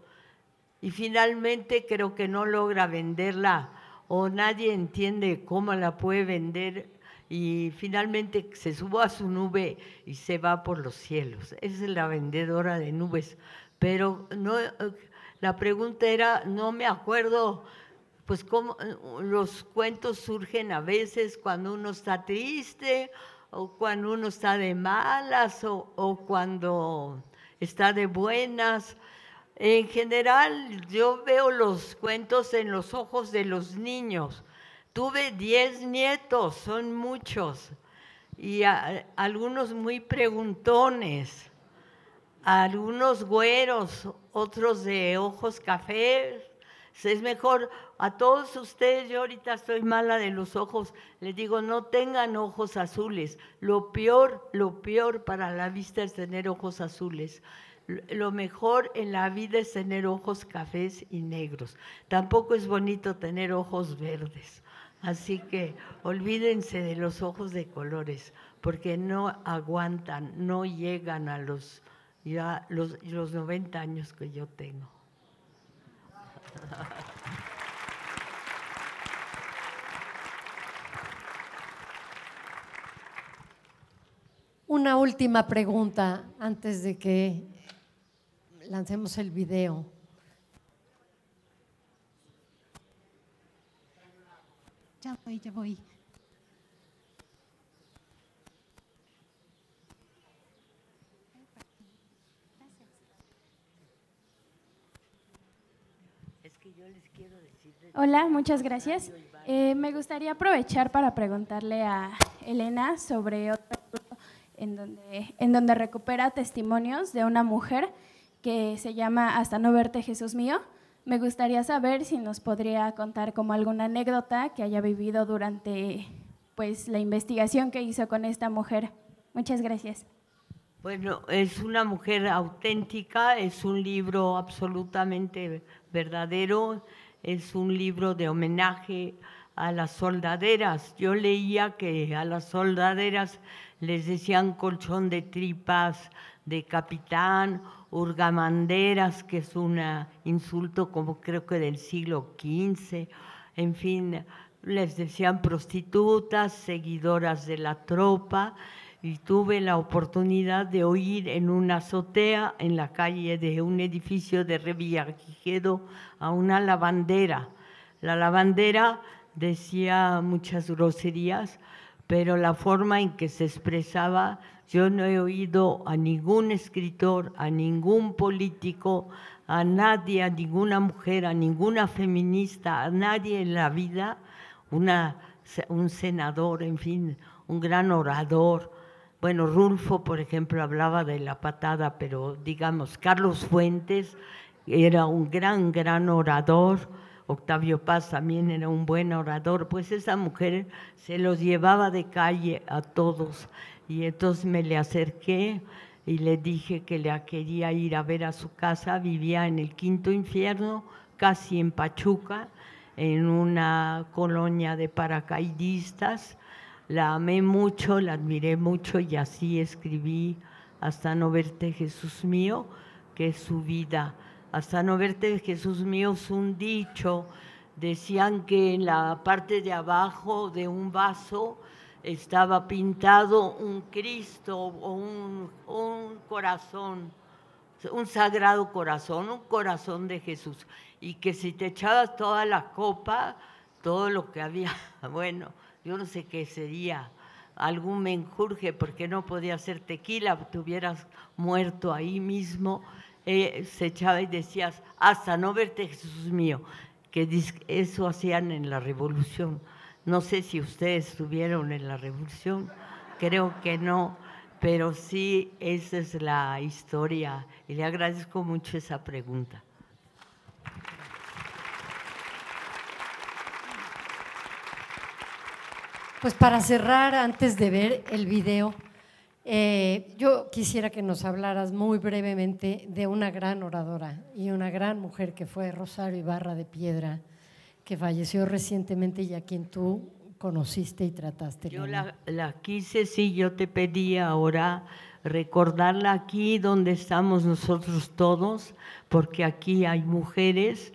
y finalmente creo que no logra venderla o nadie entiende cómo la puede vender y finalmente se subo a su nube y se va por los cielos. Esa es la vendedora de nubes. Pero no, la pregunta era, no me acuerdo, pues cómo los cuentos surgen a veces cuando uno está triste o cuando uno está de malas o, cuando está de buenas. En general, yo veo los cuentos en los ojos de los niños. Tuve diez nietos, son muchos, y algunos muy preguntones, algunos güeros, otros de ojos cafés. Es mejor a todos ustedes, yo ahorita estoy mala de los ojos, les digo, no tengan ojos azules. Lo peor, lo peor para la vista es tener ojos azules. Lo mejor en la vida es tener ojos cafés y negros. Tampoco es bonito tener ojos verdes. Así que olvídense de los ojos de colores, porque no aguantan, no llegan a los, ya los 90 años que yo tengo. Una última pregunta antes de que lancemos el video. Ya voy, ya voy. Hola, muchas gracias. Eh, me gustaría aprovechar para preguntarle a Elena sobre otra en donde, en donde recupera testimonios de una mujer que se llama Hasta no verte Jesús mío. Me gustaría saber si nos podría contar como alguna anécdota que haya vivido durante pues la investigación que hizo con esta mujer. Muchas gracias. Bueno, es una mujer auténtica, es un libro absolutamente verdadero, es un libro de homenaje a las soldaderas. Yo leía que a las soldaderas les decían colchón de tripas de capitán, urgamanderas, que es un ah, insulto como creo que del siglo XV, en fin, les decían prostitutas, seguidoras de la tropa, y tuve la oportunidad de oír en una azotea en la calle de un edificio de Revillagigedo a una lavandera. La lavandera decía muchas groserías, pero la forma en que se expresaba, yo no he oído a ningún escritor, a ningún político, a nadie, a ninguna mujer, a ninguna feminista, a nadie en la vida, un senador, en fin, un gran orador. Bueno, Rulfo, por ejemplo, hablaba de la patada, pero digamos, Carlos Fuentes era un gran, gran orador Octavio Paz también era un buen orador, pues esa mujer se los llevaba de calle a todos. Y entonces me le acerqué y le dije que la quería ir a ver a su casa, vivía en el quinto infierno, casi en Pachuca, en una colonia de paracaidistas. La amé mucho, la admiré mucho y así escribí hasta no verte Jesús mío, que es su vida hasta no verte, Jesús mío, es un dicho. Decían que en la parte de abajo de un vaso estaba pintado un Cristo o un, corazón, un sagrado corazón, un corazón de Jesús. Y que si te echabas toda la copa, todo lo que había, bueno, yo no sé qué sería, algún menjurje, porque no podía ser tequila, te hubieras muerto ahí mismo eh, se echaba y decías, hasta no verte Jesús mío, que eso hacían en la revolución. No sé si ustedes estuvieron en la revolución, creo que no, pero sí, esa es la historia y le agradezco mucho esa pregunta. Pues para cerrar, antes de ver el video, eh, yo quisiera que nos hablaras muy brevemente de una gran oradora y una gran mujer que fue Rosario Ibarra de Piedra, que falleció recientemente y a quien tú conociste y trataste. Yo la, quise, sí, yo te pedía ahora recordarla aquí donde estamos nosotros todos, porque aquí hay mujeres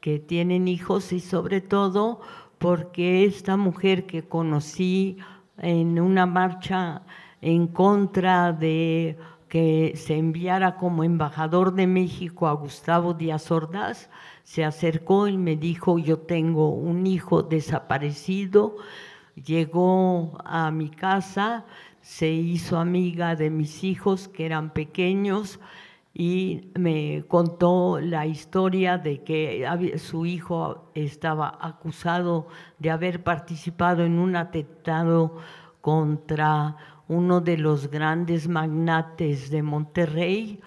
que tienen hijos y sobre todo porque esta mujer que conocí en una marcha en contra de que se enviara como embajador de México a Gustavo Díaz Ordaz, se acercó y me dijo, yo tengo un hijo desaparecido, llegó a mi casa, se hizo amiga de mis hijos que eran pequeños y me contó la historia de que su hijo estaba acusado de haber participado en un atentado contra uno de los grandes magnates de Monterrey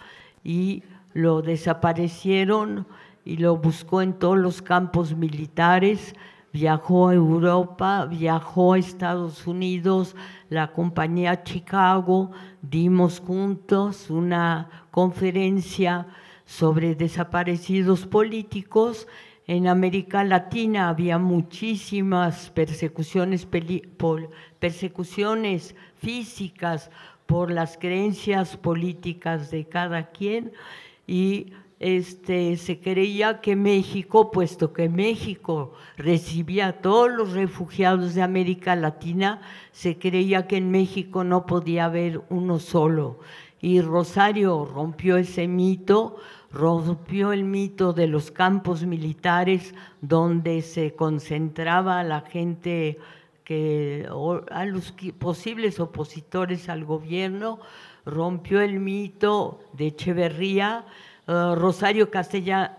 y lo desaparecieron y lo buscó en todos los campos militares, viajó a Europa, viajó a Estados Unidos, la compañía Chicago, dimos juntos una conferencia sobre desaparecidos políticos. En América Latina había muchísimas persecuciones, persecuciones físicas, por las creencias políticas de cada quien y este, se creía que México, puesto que México recibía a todos los refugiados de América Latina, se creía que en México no podía haber uno solo. Y Rosario rompió ese mito, rompió el mito de los campos militares donde se concentraba la gente que a los posibles opositores al gobierno, rompió el mito de Echeverría, eh, Rosario,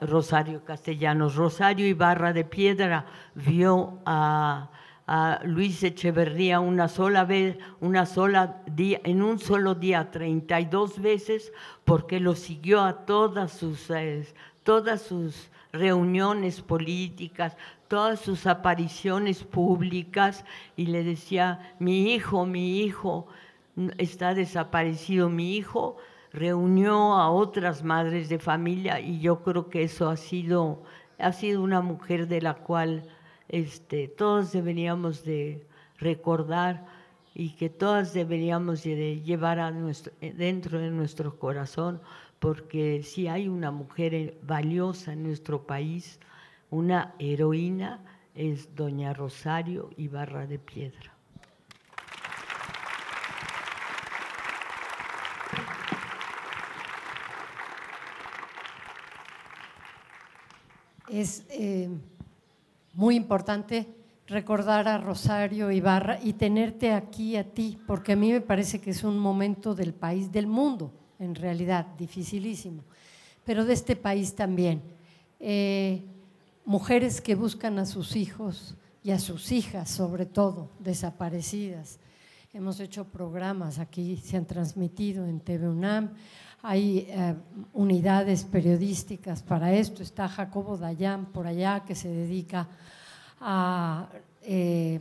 Rosario Castellanos, Rosario Ibarra de Piedra vio a, Luis Echeverría una sola vez, una sola día, en un solo día, 32 veces, porque lo siguió a todas sus, eh, todas sus reuniones políticas, todas sus apariciones públicas y le decía, mi hijo, mi hijo está desaparecido, mi hijo reunió a otras madres de familia y yo creo que eso ha sido, ha sido una mujer de la cual este, todos deberíamos de recordar y que todas deberíamos de llevar a nuestro, dentro de nuestro corazón, porque si hay una mujer valiosa en nuestro país, una heroína es doña Rosario Ibarra de Piedra. Es eh, muy importante recordar a Rosario Ibarra y tenerte aquí a ti, porque a mí me parece que es un momento del país, del mundo, en realidad, dificilísimo, pero de este país también. Eh, mujeres que buscan a sus hijos y a sus hijas, sobre todo, desaparecidas. Hemos hecho programas aquí, se han transmitido en TV hay eh, unidades periodísticas para esto, está Jacobo Dayan por allá que se dedica a eh,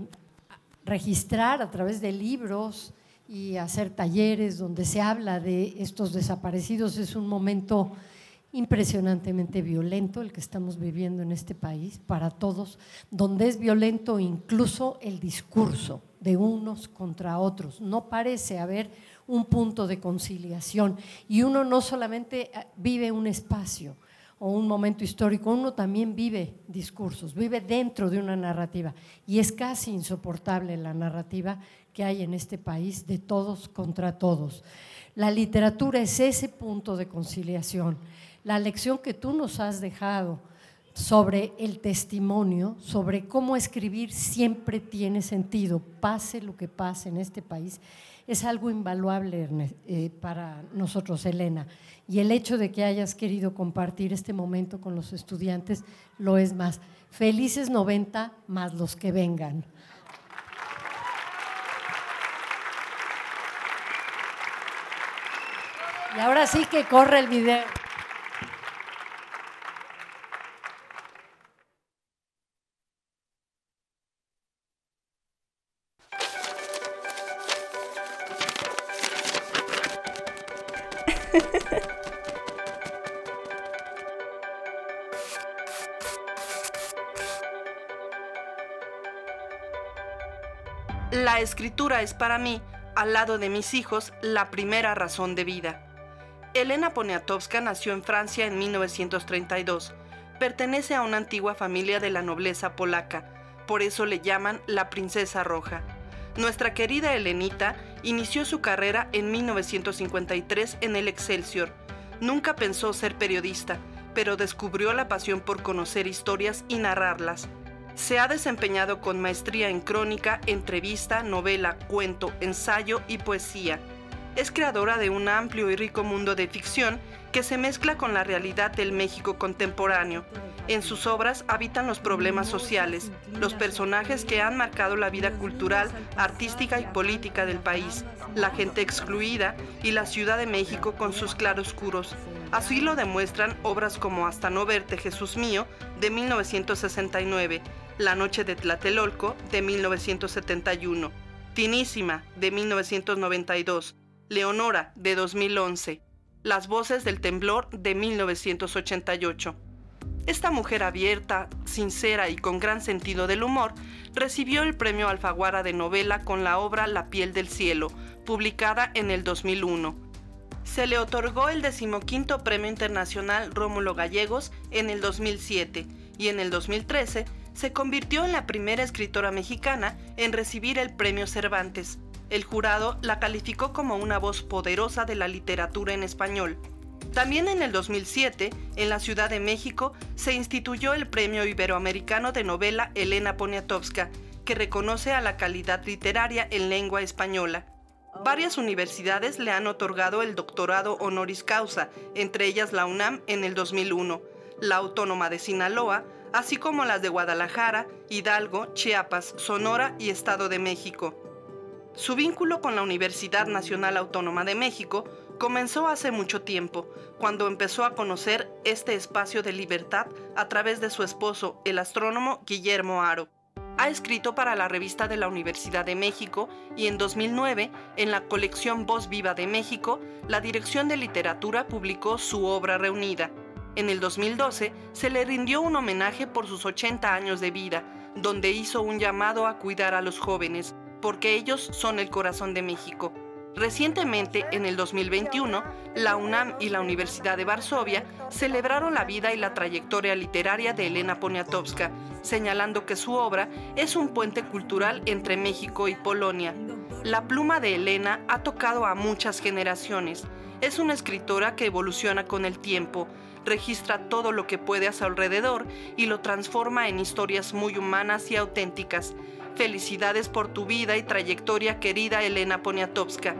registrar a través de libros y hacer talleres donde se habla de estos desaparecidos. Es un momento impresionantemente violento el que estamos viviendo en este país para todos, donde es violento incluso el discurso de unos contra otros. No parece haber un punto de conciliación y uno no solamente eh, vive un espacio, o un momento histórico, uno también vive discursos, vive dentro de una narrativa. Y es casi insoportable la narrativa que hay en este país de todos contra todos. La literatura es ese punto de conciliación la lección que tú nos has dejado sobre el testimonio, sobre cómo escribir siempre tiene sentido, pase lo que pase en este país, es algo invaluable eh, para nosotros, Elena. Y el hecho de que hayas querido compartir este momento con los estudiantes lo es más. Felices 90 más los que vengan. Y ahora sí que corre el video. escritura es para mí, al lado de mis hijos, la primera razón de vida. Elena Poniatowska nació en Francia en 1932. Pertenece a una antigua familia de la nobleza polaca, por eso le llaman la Princesa Roja. Nuestra querida Elenita inició su carrera en 1953 en el Excelsior. Nunca pensó ser periodista, pero descubrió la pasión por conocer historias y narrarlas. Se ha desempeñado con maestría en crónica, entrevista, novela, cuento, ensayo y poesía. Es creadora de un amplio y rico mundo de ficción que se mezcla con la realidad del México contemporáneo. En sus obras habitan los problemas sociales, los personajes que han marcado la vida cultural, artística y política del país, la gente excluida y la Ciudad de México con sus claroscuros. Así lo demuestran obras como Hasta no verte, Jesús mío, de 1969, la Noche de Tlatelolco de 1971, Tinísima de 1992, Leonora de 2011, Las Voces del Temblor de 1988. Esta mujer abierta, sincera y con gran sentido del humor recibió el premio Alfaguara de novela con la obra La piel del cielo, publicada en el 2001 se le otorgó el decimoquinto Premio Internacional Rómulo Gallegos en el 2007 y en el 2013 se convirtió en la primera escritora mexicana en recibir el premio Cervantes. El jurado la calificó como una voz poderosa de la literatura en español. También en el 2007, en la Ciudad de México, se instituyó el Premio Iberoamericano de Novela Elena Poniatowska, que reconoce a la calidad literaria en lengua española. Varias universidades le han otorgado el doctorado honoris causa, entre ellas la UNAM en el 2001, la Autónoma de Sinaloa, así como las de Guadalajara, Hidalgo, Chiapas, Sonora y Estado de México. Su vínculo con la Universidad Nacional Autónoma de México comenzó hace mucho tiempo, cuando empezó a conocer este espacio de libertad a través de su esposo, el astrónomo Guillermo Aro. Ha escrito para la revista de la Universidad de México y en 2009, en la colección Voz Viva de México, la Dirección de Literatura publicó su obra reunida, en el 2012 se le rindió un homenaje por sus 80 años de vida, donde hizo un llamado a cuidar a los jóvenes, porque ellos son el corazón de México. Recientemente, en el 2021, la UNAM y la Universidad de Varsovia celebraron la vida y la trayectoria literaria de Elena Poniatowska, señalando que su obra es un puente cultural entre México y Polonia. La pluma de Elena ha tocado a muchas generaciones. Es una escritora que evoluciona con el tiempo, registra todo lo que puede a su alrededor y lo transforma en historias muy humanas y auténticas. Felicidades por tu vida y trayectoria, querida Elena Poniatowska.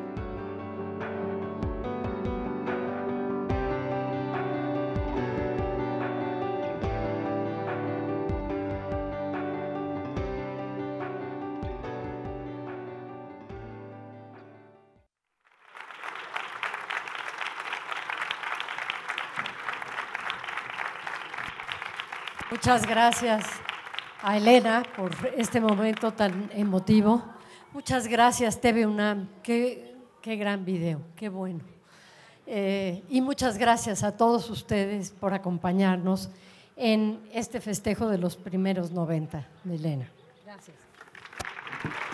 Muchas gracias a Elena por este momento tan emotivo. Muchas gracias TV UNAM, qué, qué gran video, qué bueno. Eh, y muchas gracias a todos ustedes por acompañarnos en este festejo de los primeros 90 de Elena. Gracias.